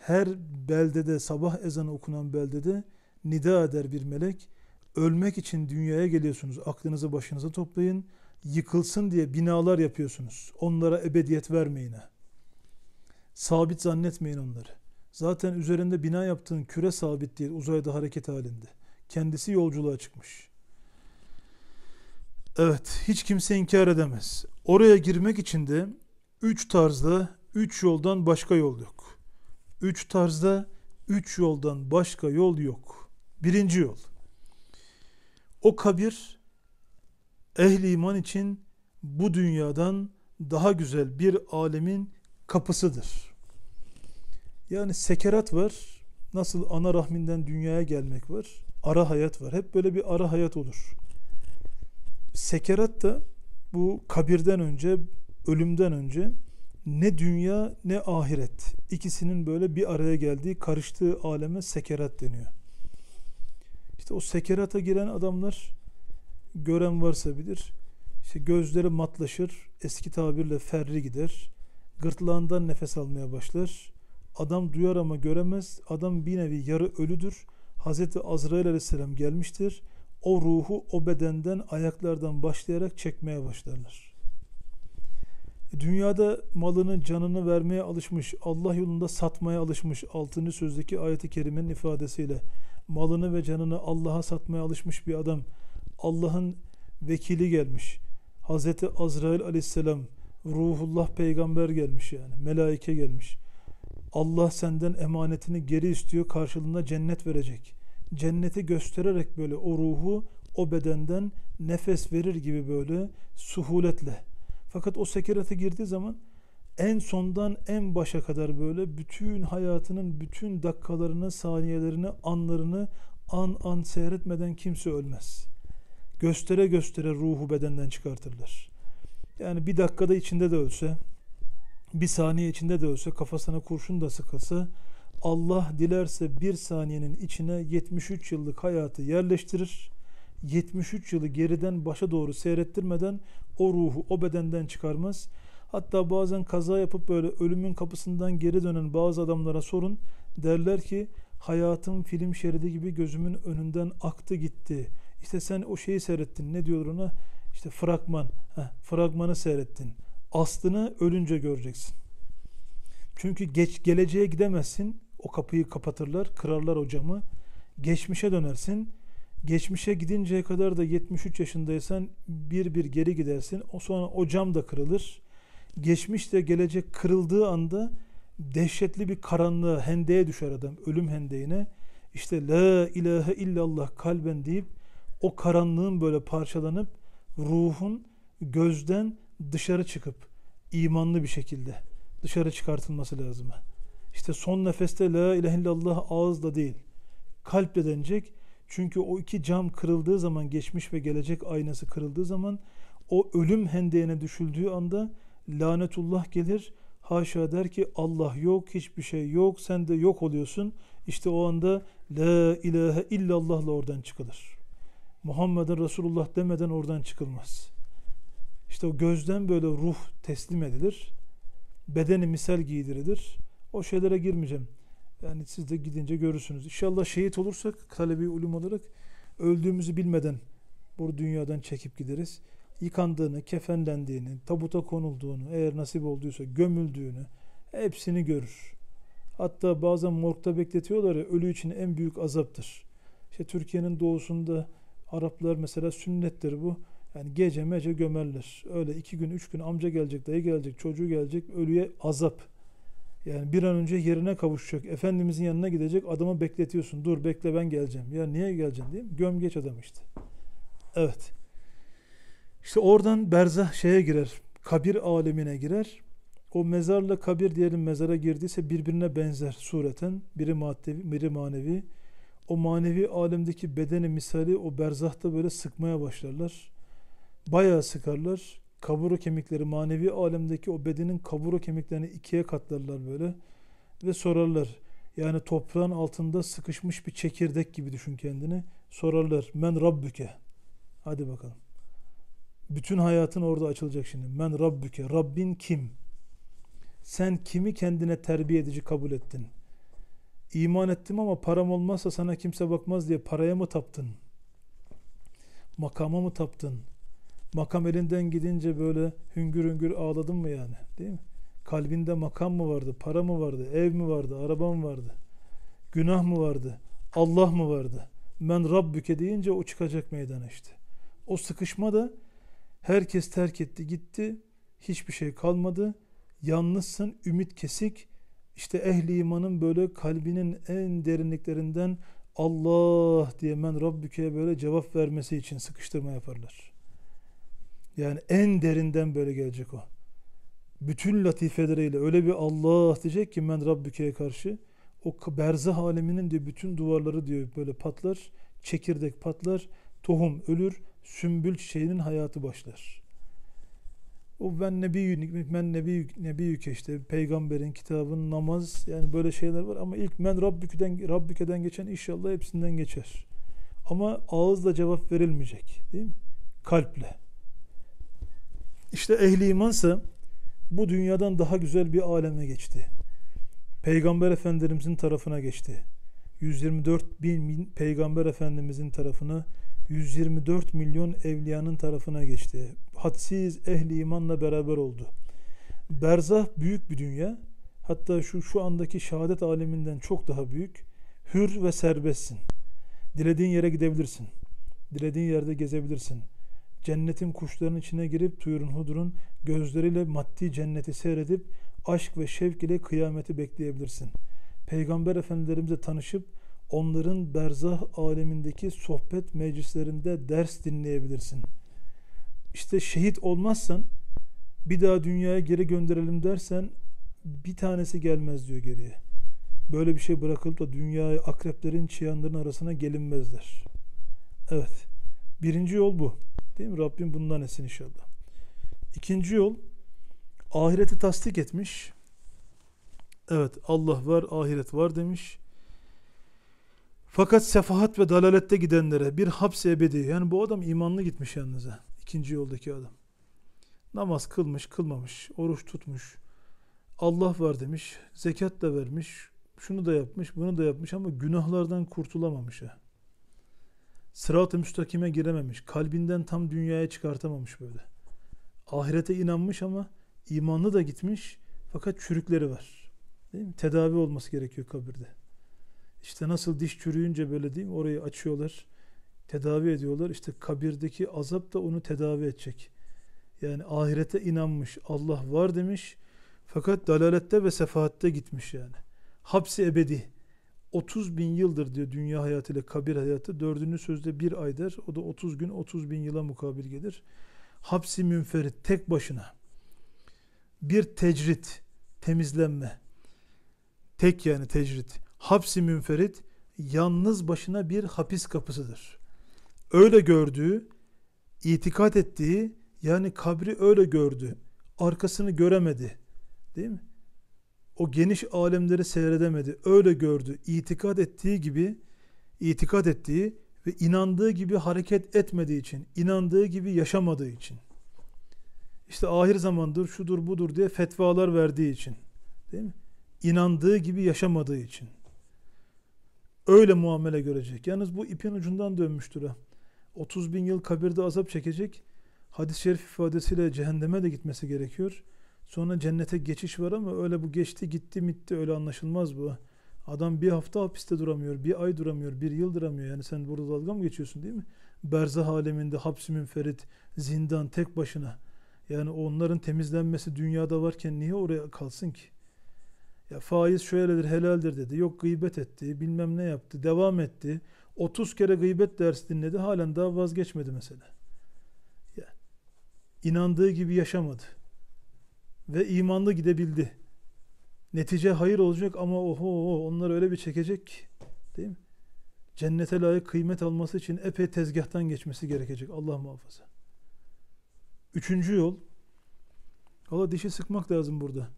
her beldede sabah ezanı okunan beldede nida eder bir melek. Ölmek için dünyaya geliyorsunuz. Aklınızı başınıza toplayın. Yıkılsın diye binalar yapıyorsunuz. Onlara ebediyet vermeyin. Sabit zannetmeyin onları. Zaten üzerinde bina yaptığın küre sabit değil. Uzayda hareket halinde. Kendisi yolculuğa çıkmış. Evet, hiç kimse inkar edemez. Oraya girmek için de üç tarzda, üç yoldan başka yol yok. Üç tarzda üç yoldan başka yol yok. Birinci yol. O kabir ehli iman için bu dünyadan daha güzel bir alemin kapısıdır. Yani sekerat var. Nasıl ana rahminden dünyaya gelmek var. Ara hayat var. Hep böyle bir ara hayat olur. Sekerat da bu kabirden önce, ölümden önce ne dünya ne ahiret ikisinin böyle bir araya geldiği karıştığı aleme sekerat deniyor. İşte o sekerata giren adamlar gören varsa bilir. İşte gözleri matlaşır, eski tabirle ferri gider. Gırtlağından nefes almaya başlar. Adam duyar ama göremez. Adam bir nevi yarı ölüdür. Hazreti Azrail aleyhisselam gelmiştir. O ruhu o bedenden ayaklardan başlayarak çekmeye başlarlar. Dünyada malını, canını vermeye alışmış, Allah yolunda satmaya alışmış 6. sözdeki ayeti kerimenin ifadesiyle malını ve canını Allah'a satmaya alışmış bir adam Allah'ın vekili gelmiş. Hz. Azrail aleyhisselam, Ruhullah peygamber gelmiş yani, melaike gelmiş. Allah senden emanetini geri istiyor, karşılığında cennet verecek. Cenneti göstererek böyle o ruhu o bedenden nefes verir gibi böyle suhuletle fakat o sekerata girdiği zaman en sondan en başa kadar böyle bütün hayatının bütün dakikalarını, saniyelerini, anlarını an an seyretmeden kimse ölmez. Göstere göstere ruhu bedenden çıkartırlar. Yani bir dakikada içinde de ölse, bir saniye içinde de ölse, kafasına kurşun da sıkılsa, Allah dilerse bir saniyenin içine 73 yıllık hayatı yerleştirir 73 yılı geriden başa doğru seyrettirmeden o ruhu o bedenden çıkarmaz. Hatta bazen kaza yapıp böyle ölümün kapısından geri dönen bazı adamlara sorun. Derler ki hayatım film şeridi gibi gözümün önünden aktı gitti. İşte sen o şeyi seyrettin. Ne diyorlar ona? İşte fragman. Heh, fragmanı seyrettin. Aslını ölünce göreceksin. Çünkü geç geleceğe gidemezsin. O kapıyı kapatırlar, kırarlar o camı. Geçmişe dönersin. Geçmişe gidinceye kadar da 73 yaşındaysan bir bir geri gidersin. O sonra o cam da kırılır. Geçmiş de gelecek kırıldığı anda dehşetli bir karanlığa, hendeye düşer adam. Ölüm hendeyine. İşte la ilahe illallah kalben deyip o karanlığın böyle parçalanıp ruhun gözden dışarı çıkıp imanlı bir şekilde dışarı çıkartılması lazım. İşte son nefeste la ilahe illallah ağızla değil kalple denecek çünkü o iki cam kırıldığı zaman geçmiş ve gelecek aynası kırıldığı zaman o ölüm hendeğine düşüldüğü anda lanetullah gelir. Haşa der ki Allah yok, hiçbir şey yok, sen de yok oluyorsun. İşte o anda la ilahe illallahla oradan çıkılır. Muhammed'in Resulullah demeden oradan çıkılmaz. İşte o gözden böyle ruh teslim edilir. Bedeni misal giydirilir. O şeylere girmeyeceğim. Yani siz de gidince görürsünüz. İnşallah şehit olursak talebi ulum olarak öldüğümüzü bilmeden bu dünyadan çekip gideriz. Yıkandığını, kefenlendiğini, tabuta konulduğunu, eğer nasip olduysa gömüldüğünü hepsini görür. Hatta bazen morgda bekletiyorlar ya ölü için en büyük azaptır. İşte Türkiye'nin doğusunda Araplar mesela sünnettir bu. Yani gece mece gömerler. Öyle iki gün, üç gün amca gelecek, dayı gelecek, çocuğu gelecek, ölüye azap. Yani bir an önce yerine kavuşacak. Efendimizin yanına gidecek. Adamı bekletiyorsun. Dur bekle ben geleceğim. Ya niye geleceksin diyeyim. Gömgeç adam işte. Evet. İşte oradan berzah şeye girer. Kabir alemine girer. O mezarla kabir diyelim mezara girdiyse birbirine benzer sureten. Biri maddevi, biri manevi. O manevi alemdeki bedeni misali o berzahta böyle sıkmaya başlarlar. Bayağı sıkarlar kaburo kemikleri manevi alemdeki o bedenin kaburo kemiklerini ikiye katlarlar böyle ve sorarlar. Yani toprağın altında sıkışmış bir çekirdek gibi düşün kendini. Sorarlar. Men Rabbüke. Hadi bakalım. Bütün hayatın orada açılacak şimdi. Men Rabbüke. Rabbin kim? Sen kimi kendine terbiye edici kabul ettin? İman ettim ama param olmazsa sana kimse bakmaz diye paraya mı taptın? Makama mı taptın? Makam elinden gidince böyle hüngür hüngür ağladın mı yani? Değil mi? Kalbinde makam mı vardı? Para mı vardı? Ev mi vardı? Araba mı vardı? Günah mı vardı? Allah mı vardı? Ben Rabbüke deyince o çıkacak meydana işte. O sıkışma da herkes terk etti gitti. Hiçbir şey kalmadı. Yalnızsın, ümit kesik. İşte ehli imanın böyle kalbinin en derinliklerinden Allah diye men Rabbüke'ye böyle cevap vermesi için sıkıştırma yaparlar. Yani en derinden böyle gelecek o. Bütün latifeleriyle öyle bir Allah diyecek ki ben Rabbüke'ye karşı o berzah aleminin diyor bütün duvarları diyor böyle patlar, çekirdek patlar, tohum ölür, sümbül çiçeğinin hayatı başlar. O ben nebi ben nebi nebi işte peygamberin kitabının namaz yani böyle şeyler var ama ilk men Rabbüke'den Rabbüke'den geçen inşallah hepsinden geçer. Ama ağızla cevap verilmeyecek değil mi? Kalple. İşte ehli imansa bu dünyadan daha güzel bir aleme geçti. Peygamber Efendimizin tarafına geçti. 124 bin Peygamber Efendimizin tarafına 124 milyon evliyanın tarafına geçti. Hadsiz ehli imanla beraber oldu. Berzah büyük bir dünya. Hatta şu şu andaki şehadet aleminden çok daha büyük. Hür ve serbestsin. Dilediğin yere gidebilirsin. Dilediğin yerde gezebilirsin cennetin kuşlarının içine girip tuyurun hudurun gözleriyle maddi cenneti seyredip aşk ve şevk ile kıyameti bekleyebilirsin. Peygamber efendilerimize tanışıp onların berzah alemindeki sohbet meclislerinde ders dinleyebilirsin. İşte şehit olmazsan bir daha dünyaya geri gönderelim dersen bir tanesi gelmez diyor geriye. Böyle bir şey bırakılıp da dünyaya akreplerin çıyanların arasına gelinmezler. Evet. Birinci yol bu. Değil mi? Rabbim bundan etsin inşallah. İkinci yol ahireti tasdik etmiş. Evet Allah var, ahiret var demiş. Fakat sefahat ve dalalette gidenlere bir haps ebedi. Yani bu adam imanlı gitmiş yanınıza. İkinci yoldaki adam. Namaz kılmış, kılmamış, oruç tutmuş. Allah var demiş, zekat da vermiş, şunu da yapmış, bunu da yapmış ama günahlardan kurtulamamış. Ha sırat-ı müstakime girememiş. Kalbinden tam dünyaya çıkartamamış böyle. Ahirete inanmış ama imanlı da gitmiş fakat çürükleri var. Değil mi? Tedavi olması gerekiyor kabirde. İşte nasıl diş çürüyünce böyle değil mi? Orayı açıyorlar. Tedavi ediyorlar. İşte kabirdeki azap da onu tedavi edecek. Yani ahirete inanmış. Allah var demiş. Fakat dalalette ve sefahatte gitmiş yani. Hapsi ebedi. 30 bin yıldır diyor dünya hayatı ile kabir hayatı. Dördünü sözde bir ay der. O da 30 gün 30 bin yıla mukabil gelir. Hapsi münferit tek başına. Bir tecrit, temizlenme. Tek yani tecrit. Hapsi münferit yalnız başına bir hapis kapısıdır. Öyle gördüğü, itikat ettiği yani kabri öyle gördü. Arkasını göremedi. Değil mi? o geniş alemleri seyredemedi. Öyle gördü. İtikad ettiği gibi itikat ettiği ve inandığı gibi hareket etmediği için, inandığı gibi yaşamadığı için. İşte ahir zamandır şudur budur diye fetvalar verdiği için. Değil mi? İnandığı gibi yaşamadığı için. Öyle muamele görecek. Yalnız bu ipin ucundan dönmüştür 30 bin yıl kabirde azap çekecek. Hadis-i şerif ifadesiyle cehenneme de gitmesi gerekiyor. Sonra cennete geçiş var ama öyle bu geçti gitti mitti öyle anlaşılmaz bu. Adam bir hafta hapiste duramıyor, bir ay duramıyor, bir yıl duramıyor. Yani sen burada dalga mı geçiyorsun değil mi? Berzah aleminde hapsi münferit, zindan tek başına. Yani onların temizlenmesi dünyada varken niye oraya kalsın ki? Ya faiz şöyledir, helaldir dedi. Yok gıybet etti, bilmem ne yaptı, devam etti. 30 kere gıybet dersi dinledi, halen daha vazgeçmedi mesela. Ya, inandığı gibi yaşamadı ve imanlı gidebildi. Netice hayır olacak ama oho onlar öyle bir çekecek ki değil mi? Cennete layık kıymet alması için epey tezgahtan geçmesi gerekecek. Allah muhafaza. Üçüncü yol Valla dişi sıkmak lazım burada.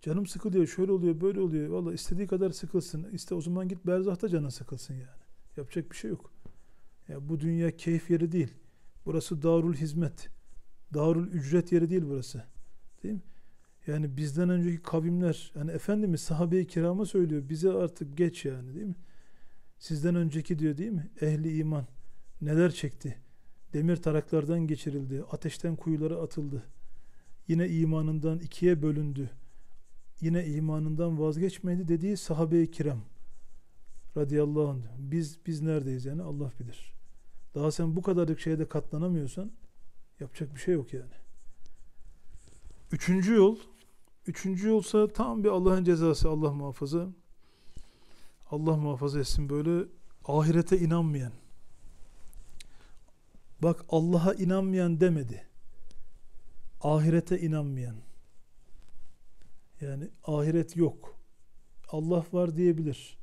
Canım sıkılıyor, şöyle oluyor, böyle oluyor. Valla istediği kadar sıkılsın. İste o zaman git berzahta canın sıkılsın yani. Yapacak bir şey yok. Ya bu dünya keyif yeri değil. Burası darul hizmet. Darul ücret yeri değil burası. Değil mi? Yani bizden önceki kavimler yani Efendimiz sahabe-i kirama söylüyor bize artık geç yani değil mi? Sizden önceki diyor değil mi? Ehli iman neler çekti? Demir taraklardan geçirildi. Ateşten kuyulara atıldı. Yine imanından ikiye bölündü. Yine imanından vazgeçmedi dediği sahabe-i kiram radıyallahu anh. Biz biz neredeyiz yani Allah bilir. Daha sen bu kadarlık şeyde katlanamıyorsan yapacak bir şey yok yani. Üçüncü yol, üçüncü yolsa tam bir Allah'ın cezası, Allah muhafaza. Allah muhafaza etsin böyle ahirete inanmayan. Bak Allah'a inanmayan demedi. Ahirete inanmayan. Yani ahiret yok. Allah var diyebilir.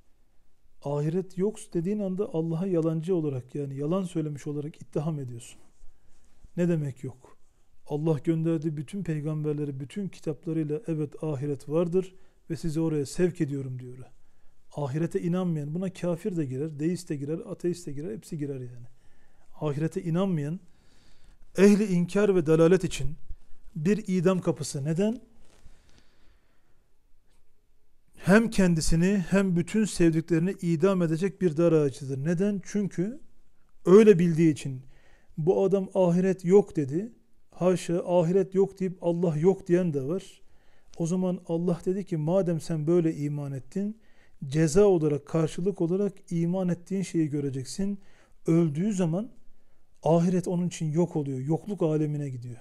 Ahiret yok dediğin anda Allah'a yalancı olarak yani yalan söylemiş olarak ittiham ediyorsun. Ne demek yok? Allah gönderdiği bütün peygamberleri, bütün kitaplarıyla evet ahiret vardır ve sizi oraya sevk ediyorum diyor. Ahirete inanmayan, buna kafir de girer, deist de girer, ateist de girer, hepsi girer yani. Ahirete inanmayan, ehli inkar ve dalalet için bir idam kapısı. Neden? Hem kendisini hem bütün sevdiklerini idam edecek bir dar ağacıdır. Neden? Çünkü öyle bildiği için bu adam ahiret yok dedi haşa ahiret yok deyip Allah yok diyen de var. O zaman Allah dedi ki madem sen böyle iman ettin ceza olarak karşılık olarak iman ettiğin şeyi göreceksin. Öldüğü zaman ahiret onun için yok oluyor. Yokluk alemine gidiyor.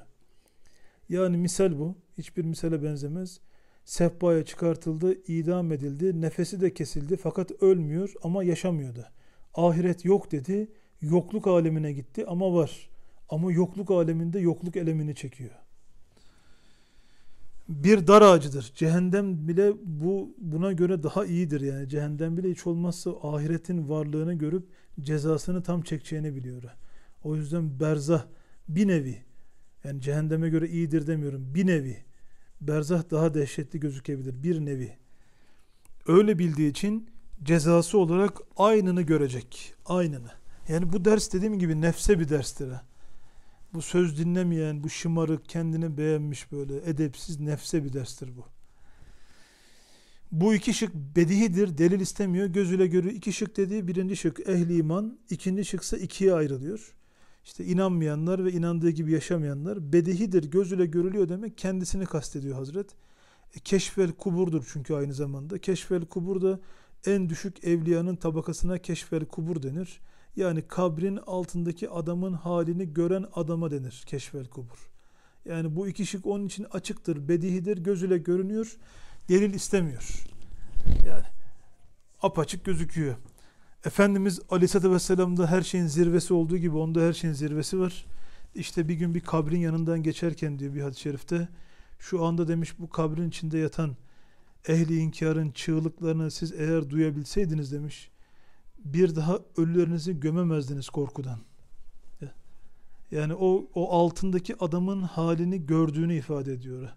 Yani misal bu. Hiçbir misale benzemez. Sehpaya çıkartıldı, idam edildi, nefesi de kesildi fakat ölmüyor ama yaşamıyordu. Ahiret yok dedi, yokluk alemine gitti ama var. Ama yokluk aleminde yokluk elemini çekiyor. Bir dar ağacıdır. Cehennem bile bu buna göre daha iyidir yani. Cehennem bile hiç olmazsa ahiretin varlığını görüp cezasını tam çekeceğini biliyor. O yüzden berzah bir nevi yani cehenneme göre iyidir demiyorum. Bir nevi berzah daha dehşetli gözükebilir. Bir nevi. Öyle bildiği için cezası olarak aynını görecek. Aynını. Yani bu ders dediğim gibi nefse bir derstir. Ha bu söz dinlemeyen, bu şımarık, kendini beğenmiş böyle edepsiz nefse bir derstir bu. Bu iki şık bedihidir, delil istemiyor. Gözüyle görü iki şık dediği birinci şık ehli iman, ikinci şıksa ikiye ayrılıyor. İşte inanmayanlar ve inandığı gibi yaşamayanlar bedihidir, gözüyle görülüyor demek kendisini kastediyor Hazret. E, keşfel kuburdur çünkü aynı zamanda. Keşfel kubur da en düşük evliyanın tabakasına keşfel kubur denir. Yani kabrin altındaki adamın halini gören adama denir keşfel kubur. Yani bu iki şık onun için açıktır, bedihidir, gözüyle görünüyor, delil istemiyor. Yani apaçık gözüküyor. Efendimiz Aleyhisselatü Vesselam'da her şeyin zirvesi olduğu gibi onda her şeyin zirvesi var. İşte bir gün bir kabrin yanından geçerken diyor bir hadis-i şerifte şu anda demiş bu kabrin içinde yatan ehli inkarın çığlıklarını siz eğer duyabilseydiniz demiş bir daha ölülerinizi gömemezdiniz korkudan. Yani o, o altındaki adamın halini gördüğünü ifade ediyor.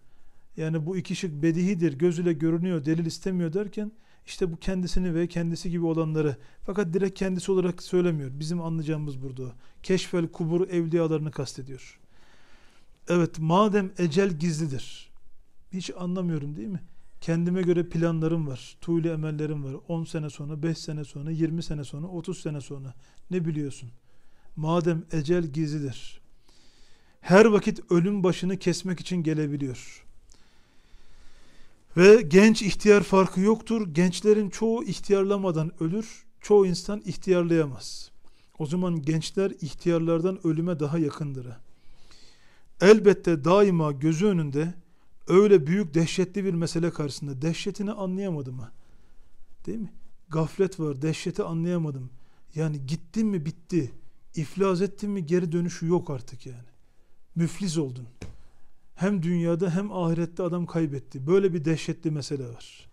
Yani bu iki şık bedihidir, gözüyle görünüyor, delil istemiyor derken işte bu kendisini ve kendisi gibi olanları fakat direkt kendisi olarak söylemiyor. Bizim anlayacağımız burada. Keşfel kubur evliyalarını kastediyor. Evet madem ecel gizlidir. Hiç anlamıyorum değil mi? Kendime göre planlarım var, tuğli emellerim var. 10 sene sonra, 5 sene sonra, 20 sene sonra, 30 sene sonra. Ne biliyorsun? Madem ecel gizlidir. Her vakit ölüm başını kesmek için gelebiliyor. Ve genç ihtiyar farkı yoktur. Gençlerin çoğu ihtiyarlamadan ölür. Çoğu insan ihtiyarlayamaz. O zaman gençler ihtiyarlardan ölüme daha yakındır. Elbette daima gözü önünde öyle büyük dehşetli bir mesele karşısında dehşetini anlayamadı mı? Değil mi? Gaflet var, dehşeti anlayamadım. Yani gittin mi bitti. İflas ettin mi geri dönüşü yok artık yani. Müflis oldun. Hem dünyada hem ahirette adam kaybetti. Böyle bir dehşetli mesele var.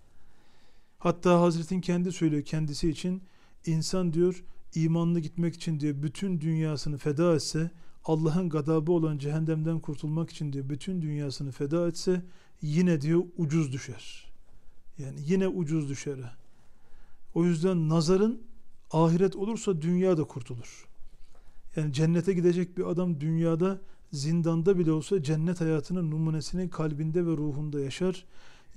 Hatta Hazretin kendi söylüyor kendisi için. insan diyor imanlı gitmek için diyor bütün dünyasını feda etse Allah'ın gadabı olan cehennemden kurtulmak için diyor bütün dünyasını feda etse yine diyor ucuz düşer. Yani yine ucuz düşer. O yüzden nazarın ahiret olursa dünya da kurtulur. Yani cennete gidecek bir adam dünyada zindanda bile olsa cennet hayatının numunesini kalbinde ve ruhunda yaşar.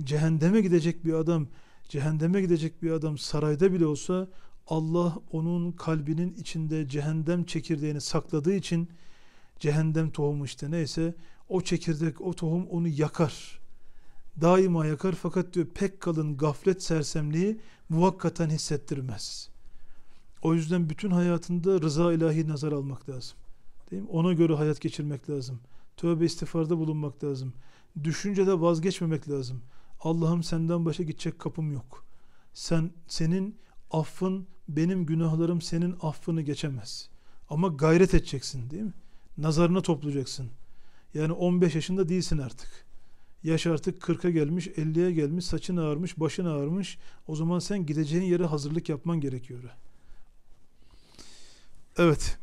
Cehenneme gidecek bir adam, cehenneme gidecek bir adam sarayda bile olsa Allah onun kalbinin içinde cehennem çekirdeğini sakladığı için cehennem tohumu işte neyse o çekirdek o tohum onu yakar daima yakar fakat diyor pek kalın gaflet sersemliği muvakkaten hissettirmez o yüzden bütün hayatında rıza ilahi nazar almak lazım değil mi? ona göre hayat geçirmek lazım tövbe istifarda bulunmak lazım düşüncede vazgeçmemek lazım Allah'ım senden başa gidecek kapım yok sen senin affın benim günahlarım senin affını geçemez ama gayret edeceksin değil mi? nazarını toplayacaksın. Yani 15 yaşında değilsin artık. Yaş artık 40'a gelmiş, 50'ye gelmiş, saçın ağarmış, başın ağarmış. O zaman sen gideceğin yere hazırlık yapman gerekiyor. Evet.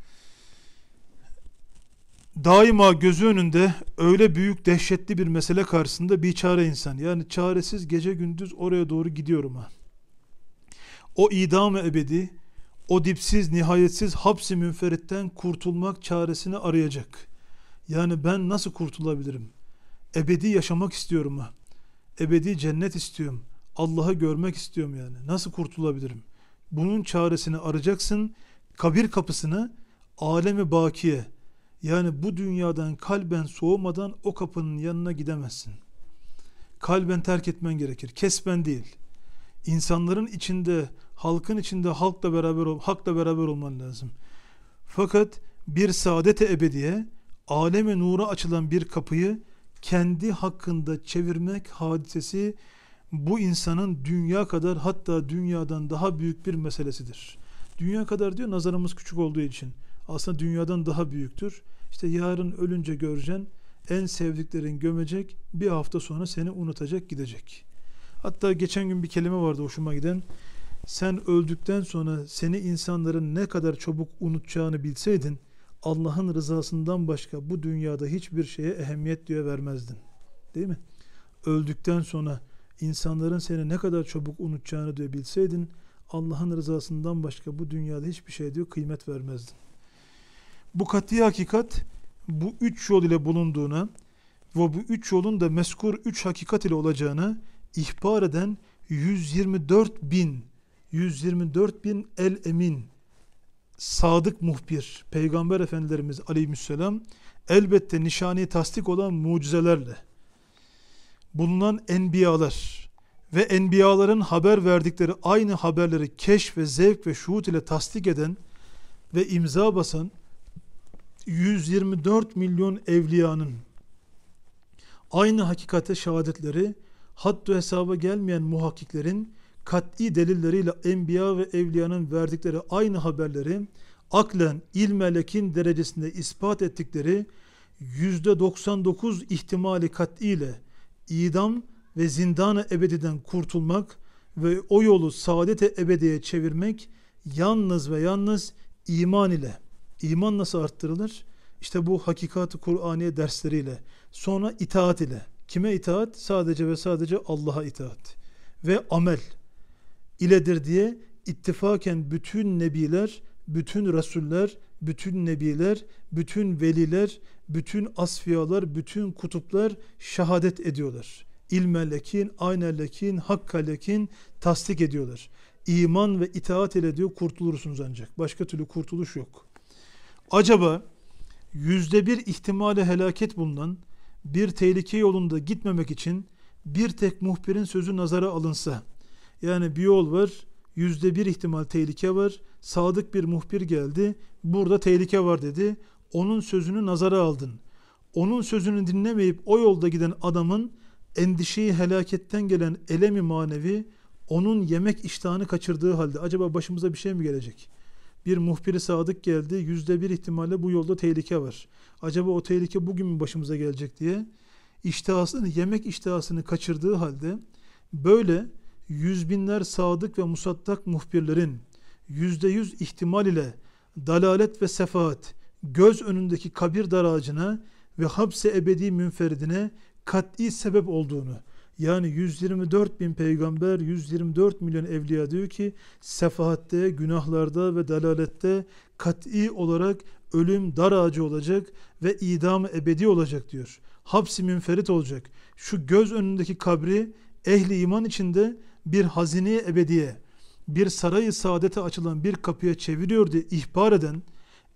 Daima gözü önünde öyle büyük dehşetli bir mesele karşısında bir çare insan. Yani çaresiz gece gündüz oraya doğru gidiyorum ha. O idam ebedi, o dipsiz, nihayetsiz hapsi münferitten kurtulmak çaresini arayacak. Yani ben nasıl kurtulabilirim? Ebedi yaşamak istiyorum mu? Ebedi cennet istiyorum. Allah'ı görmek istiyorum yani. Nasıl kurtulabilirim? Bunun çaresini arayacaksın. Kabir kapısını alemi bakiye yani bu dünyadan kalben soğumadan o kapının yanına gidemezsin. Kalben terk etmen gerekir. Kesben değil insanların içinde, halkın içinde halkla beraber ol, hakla beraber olman lazım. Fakat bir saadete ebediye, aleme nura açılan bir kapıyı kendi hakkında çevirmek hadisesi bu insanın dünya kadar hatta dünyadan daha büyük bir meselesidir. Dünya kadar diyor nazarımız küçük olduğu için. Aslında dünyadan daha büyüktür. İşte yarın ölünce göreceksin en sevdiklerin gömecek bir hafta sonra seni unutacak gidecek. Hatta geçen gün bir kelime vardı hoşuma giden. Sen öldükten sonra seni insanların ne kadar çabuk unutacağını bilseydin Allah'ın rızasından başka bu dünyada hiçbir şeye ehemmiyet diye vermezdin. Değil mi? Öldükten sonra insanların seni ne kadar çabuk unutacağını diye bilseydin Allah'ın rızasından başka bu dünyada hiçbir şey diyor kıymet vermezdin. Bu katli hakikat bu üç yol ile bulunduğuna ve bu üç yolun da meskur üç hakikat ile olacağına ihbar eden 124 bin 124 bin el emin sadık muhbir peygamber efendilerimiz aleyhisselam elbette nişani tasdik olan mucizelerle bulunan enbiyalar ve enbiyaların haber verdikleri aynı haberleri keşf ve zevk ve şuhut ile tasdik eden ve imza basan 124 milyon evliyanın aynı hakikate şehadetleri haddu hesaba gelmeyen muhakkiklerin kat'i delilleriyle enbiya ve evliyanın verdikleri aynı haberleri aklen, ilmelekin derecesinde ispat ettikleri %99 ihtimali kat'iyle idam ve zindana ebediden kurtulmak ve o yolu saadete ebediye çevirmek yalnız ve yalnız iman ile. İman nasıl arttırılır? İşte bu hakikati Kur'aniye dersleriyle, sonra itaat ile. Kime itaat? Sadece ve sadece Allah'a itaat. Ve amel iledir diye ittifaken bütün nebiler, bütün rasuller, bütün nebiler, bütün veliler, bütün asfiyalar, bütün kutuplar şehadet ediyorlar. İlmelekin, aynelekin, hakkalekin tasdik ediyorlar. İman ve itaat ile diyor kurtulursunuz ancak. Başka türlü kurtuluş yok. Acaba yüzde bir ihtimale helaket bulunan bir tehlike yolunda gitmemek için bir tek muhbirin sözü nazara alınsa yani bir yol var yüzde bir ihtimal tehlike var sadık bir muhbir geldi burada tehlike var dedi onun sözünü nazara aldın onun sözünü dinlemeyip o yolda giden adamın endişeyi helaketten gelen elemi manevi onun yemek iştahını kaçırdığı halde acaba başımıza bir şey mi gelecek? bir muhbiri sadık geldi. Yüzde bir ihtimalle bu yolda tehlike var. Acaba o tehlike bugün mü başımıza gelecek diye iştihasını, yemek iştihasını kaçırdığı halde böyle yüz binler sadık ve musattak muhbirlerin yüzde yüz ihtimal ile dalalet ve sefaat göz önündeki kabir daracına ve hapse ebedi münferidine kat'i sebep olduğunu yani 124 bin peygamber, 124 milyon evliya diyor ki sefahatte, günahlarda ve dalalette kat'i olarak ölüm dar ağacı olacak ve idam ebedi olacak diyor. Hapsi münferit olacak. Şu göz önündeki kabri ehli iman içinde bir hazine ebediye, bir sarayı saadete açılan bir kapıya çeviriyor diye ihbar eden,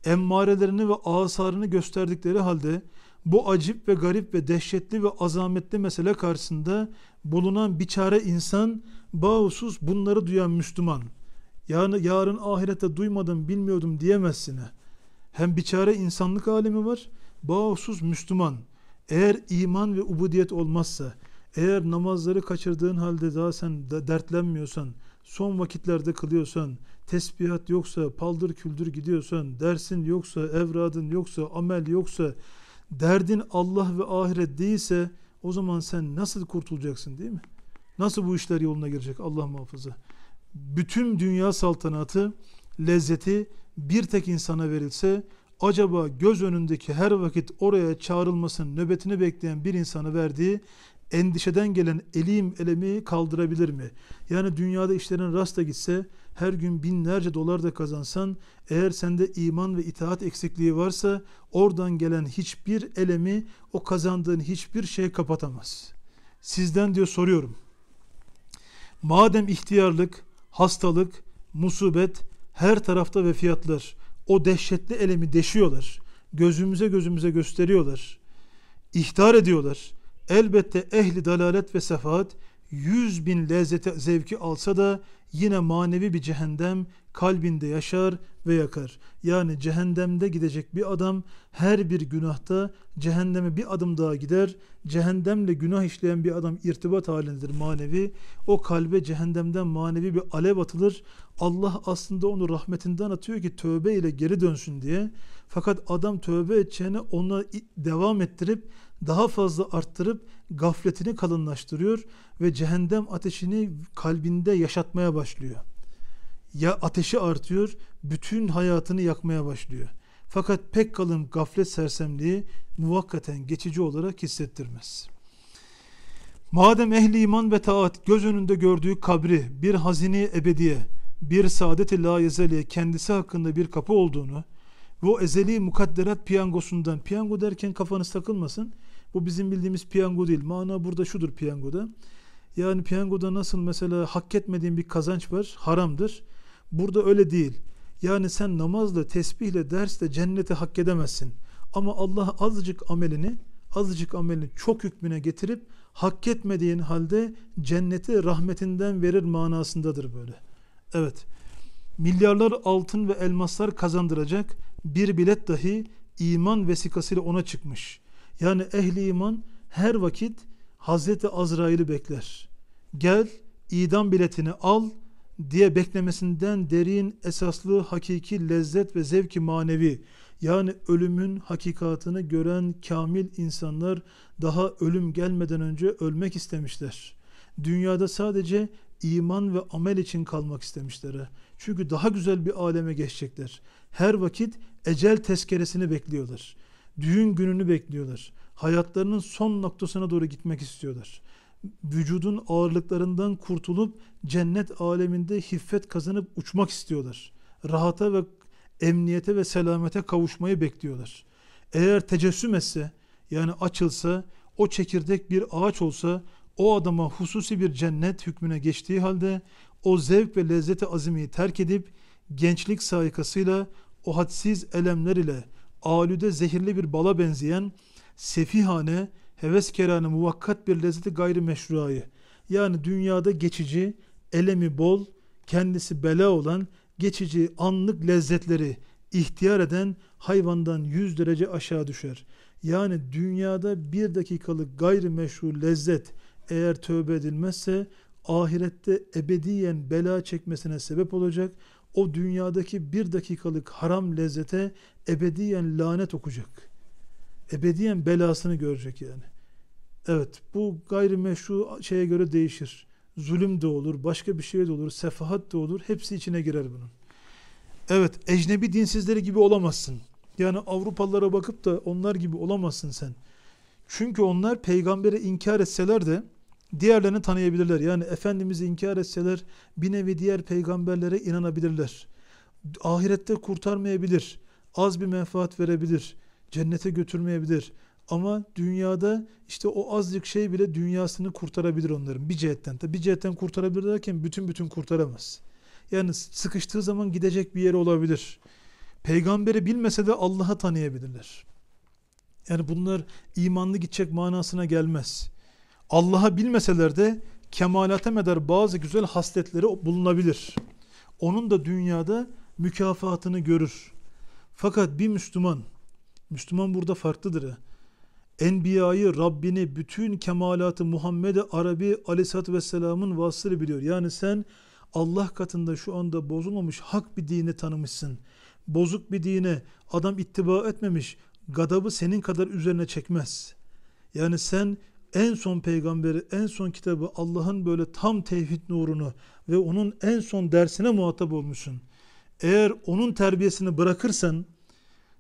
emmarelerini ve asarını gösterdikleri halde bu acip ve garip ve dehşetli ve azametli mesele karşısında bulunan bir çare insan bağımsız bunları duyan Müslüman yani yarın ahirette duymadım bilmiyordum diyemezsine. Hem bir çare insanlık alemi var bağımsız Müslüman eğer iman ve ubudiyet olmazsa eğer namazları kaçırdığın halde daha sen dertlenmiyorsan son vakitlerde kılıyorsan, tesbihat yoksa, paldır küldür gidiyorsan, dersin yoksa, evradın yoksa, amel yoksa, derdin Allah ve ahiret değilse o zaman sen nasıl kurtulacaksın değil mi? Nasıl bu işler yoluna girecek Allah muhafaza. Bütün dünya saltanatı, lezzeti bir tek insana verilse acaba göz önündeki her vakit oraya çağrılmasının nöbetini bekleyen bir insana verdiği endişeden gelen elim elemi kaldırabilir mi? Yani dünyada işlerin rasta gitse, her gün binlerce dolar da kazansan, eğer sende iman ve itaat eksikliği varsa, oradan gelen hiçbir elemi o kazandığın hiçbir şey kapatamaz. Sizden diyor soruyorum. Madem ihtiyarlık, hastalık, musibet, her tarafta ve fiyatlar o dehşetli elemi deşiyorlar. Gözümüze gözümüze gösteriyorlar. ihtar ediyorlar. Elbette ehli dalalet ve sefaat yüz bin lezzete zevki alsa da yine manevi bir cehennem kalbinde yaşar ve yakar. Yani cehennemde gidecek bir adam her bir günahta cehenneme bir adım daha gider. Cehennemle günah işleyen bir adam irtibat halindedir manevi. O kalbe cehennemden manevi bir alev atılır. Allah aslında onu rahmetinden atıyor ki tövbe ile geri dönsün diye. Fakat adam tövbe edeceğine ona devam ettirip daha fazla arttırıp gafletini kalınlaştırıyor ve cehennem ateşini kalbinde yaşatmaya başlıyor. Ya ateşi artıyor, bütün hayatını yakmaya başlıyor. Fakat pek kalın gaflet sersemliği muvakkaten geçici olarak hissettirmez. Madem ehli iman ve taat göz önünde gördüğü kabri bir hazini ebediye, bir saadet-i layezeliye kendisi hakkında bir kapı olduğunu, bu ezeli mukadderat piyangosundan piyango derken kafanız takılmasın bu bizim bildiğimiz piyango değil. Mana burada şudur piyangoda. Yani piyangoda nasıl mesela hak etmediğin bir kazanç var, haramdır. Burada öyle değil. Yani sen namazla, tesbihle, dersle cennete hak edemezsin. Ama Allah azıcık amelini, azıcık amelini çok hükmüne getirip hak etmediğin halde cenneti rahmetinden verir manasındadır böyle. Evet. Milyarlar altın ve elmaslar kazandıracak bir bilet dahi iman vesikasıyla ona çıkmış. Yani ehli iman her vakit Hazreti Azrail'i bekler. Gel idam biletini al diye beklemesinden derin esaslı hakiki lezzet ve zevki manevi yani ölümün hakikatını gören kamil insanlar daha ölüm gelmeden önce ölmek istemişler. Dünyada sadece iman ve amel için kalmak istemişler. Çünkü daha güzel bir aleme geçecekler. Her vakit ecel tezkeresini bekliyorlar. Düğün gününü bekliyorlar. Hayatlarının son noktasına doğru gitmek istiyorlar. Vücudun ağırlıklarından kurtulup cennet aleminde hiffet kazanıp uçmak istiyorlar. Rahata ve emniyete ve selamete kavuşmayı bekliyorlar. Eğer tecessüm etse yani açılsa o çekirdek bir ağaç olsa o adama hususi bir cennet hükmüne geçtiği halde o zevk ve lezzeti azimiyi terk edip gençlik saykasıyla o hadsiz elemler ile alüde zehirli bir bala benzeyen sefihane, heveskerane muvakkat bir lezzeti gayri meşruayı. Yani dünyada geçici, elemi bol, kendisi bela olan geçici anlık lezzetleri ihtiyar eden hayvandan 100 derece aşağı düşer. Yani dünyada bir dakikalık gayri meşru lezzet eğer tövbe edilmezse ahirette ebediyen bela çekmesine sebep olacak o dünyadaki bir dakikalık haram lezzete ebediyen lanet okuyacak. Ebediyen belasını görecek yani. Evet bu gayrimeşru şeye göre değişir. Zulüm de olur, başka bir şey de olur, sefahat de olur. Hepsi içine girer bunun. Evet ecnebi dinsizleri gibi olamazsın. Yani Avrupalılara bakıp da onlar gibi olamazsın sen. Çünkü onlar peygambere inkar etseler de diğerlerini tanıyabilirler. Yani Efendimiz'i inkar etseler bir nevi diğer peygamberlere inanabilirler. Ahirette kurtarmayabilir, az bir menfaat verebilir, cennete götürmeyebilir. Ama dünyada işte o azıcık şey bile dünyasını kurtarabilir onların bir cihetten. Tabi bir cihetten kurtarabilir derken bütün bütün kurtaramaz. Yani sıkıştığı zaman gidecek bir yer olabilir. Peygamberi bilmese de Allah'a tanıyabilirler. Yani bunlar imanlı gidecek manasına gelmez. Allah'a bilmeseler de kemalate medar bazı güzel hasletleri bulunabilir. Onun da dünyada mükafatını görür. Fakat bir Müslüman, Müslüman burada farklıdır. Enbiya'yı, Rabbini, bütün kemalatı Muhammed-i Arabi aleyhissalatü vesselamın vasıtası biliyor. Yani sen Allah katında şu anda bozulmamış hak bir dini tanımışsın. Bozuk bir dine adam ittiba etmemiş. Gadabı senin kadar üzerine çekmez. Yani sen en son peygamberi, en son kitabı, Allah'ın böyle tam tevhid nurunu ve onun en son dersine muhatap olmuşsun. Eğer onun terbiyesini bırakırsan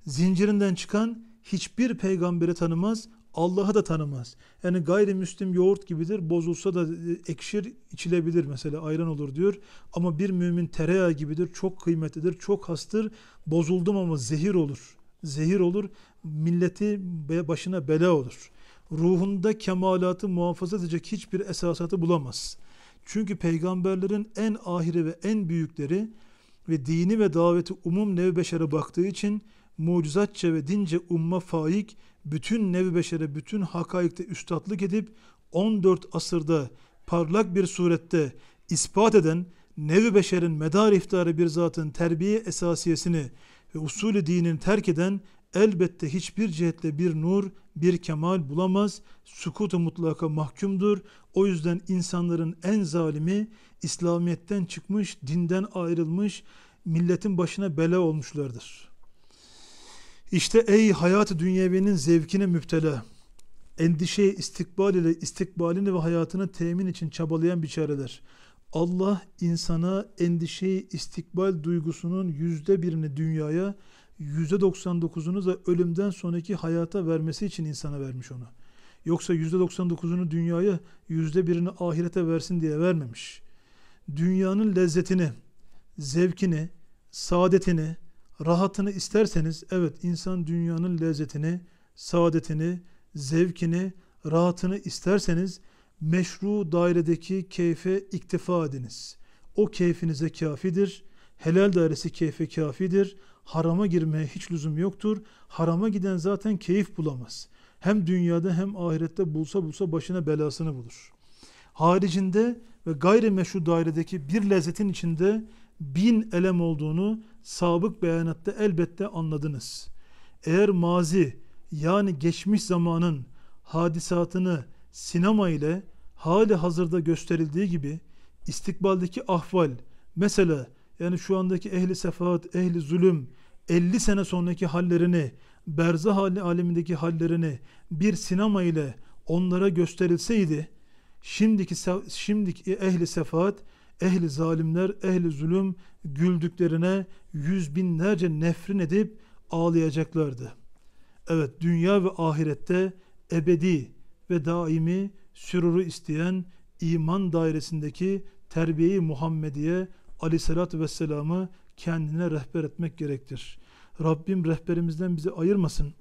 zincirinden çıkan hiçbir peygamberi tanımaz, Allah'ı da tanımaz. Yani gayrimüslim yoğurt gibidir. Bozulsa da e, ekşir, içilebilir mesela ayran olur diyor. Ama bir mümin tereyağı gibidir. Çok kıymetlidir, çok hastır. Bozuldum ama zehir olur. Zehir olur. Milleti başına bela olur ruhunda kemalatı muhafaza edecek hiçbir esasatı bulamaz. Çünkü peygamberlerin en ahire ve en büyükleri ve dini ve daveti umum nevi beşere baktığı için mucizatçe ve dince umma faik bütün nevi beşere bütün hakaikte üstatlık edip 14 asırda parlak bir surette ispat eden nevi beşerin medar iftarı bir zatın terbiye esasiyesini ve usulü dinin terk eden elbette hiçbir cihette bir nur, bir kemal bulamaz, sukutu mutlaka mahkumdur. O yüzden insanların en zalimi İslamiyet'ten çıkmış, dinden ayrılmış, milletin başına bela olmuşlardır. İşte ey hayat dünyevinin zevkine müptela, endişeyi istikbal ile istikbalini ve hayatını temin için çabalayan biçareler. Allah insana endişeyi istikbal duygusunun yüzde birini dünyaya %99'unu da ölümden sonraki hayata vermesi için insana vermiş onu. Yoksa %99'unu dünyaya, %1'ini ahirete versin diye vermemiş. Dünyanın lezzetini, zevkini, saadetini, rahatını isterseniz evet insan dünyanın lezzetini, saadetini, zevkini, rahatını isterseniz meşru dairedeki keyfe iktifa ediniz. O keyfinize kafidir. Helal dairesi keyfe kafidir harama girmeye hiç lüzum yoktur. Harama giden zaten keyif bulamaz. Hem dünyada hem ahirette bulsa bulsa başına belasını bulur. Haricinde ve gayrimeşru dairedeki bir lezzetin içinde bin elem olduğunu sabık beyanatta elbette anladınız. Eğer mazi yani geçmiş zamanın hadisatını sinema ile hali hazırda gösterildiği gibi istikbaldeki ahval mesela yani şu andaki ehli sefaat, ehli zulüm 50 sene sonraki hallerini, berzah hali alemindeki hallerini bir sinema ile onlara gösterilseydi şimdiki şimdiki ehli sefaat, ehli zalimler, ehli zulüm güldüklerine yüz binlerce nefrin edip ağlayacaklardı. Evet dünya ve ahirette ebedi ve daimi süruru isteyen iman dairesindeki terbiyeyi Muhammediye aleyhissalatü vesselam'ı kendine rehber etmek gerektir. Rabbim rehberimizden bizi ayırmasın.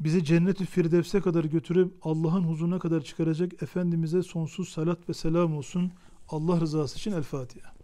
Bizi cennet-i firdevse kadar götürüp Allah'ın huzuruna kadar çıkaracak Efendimiz'e sonsuz salat ve selam olsun. Allah rızası için El Fatiha.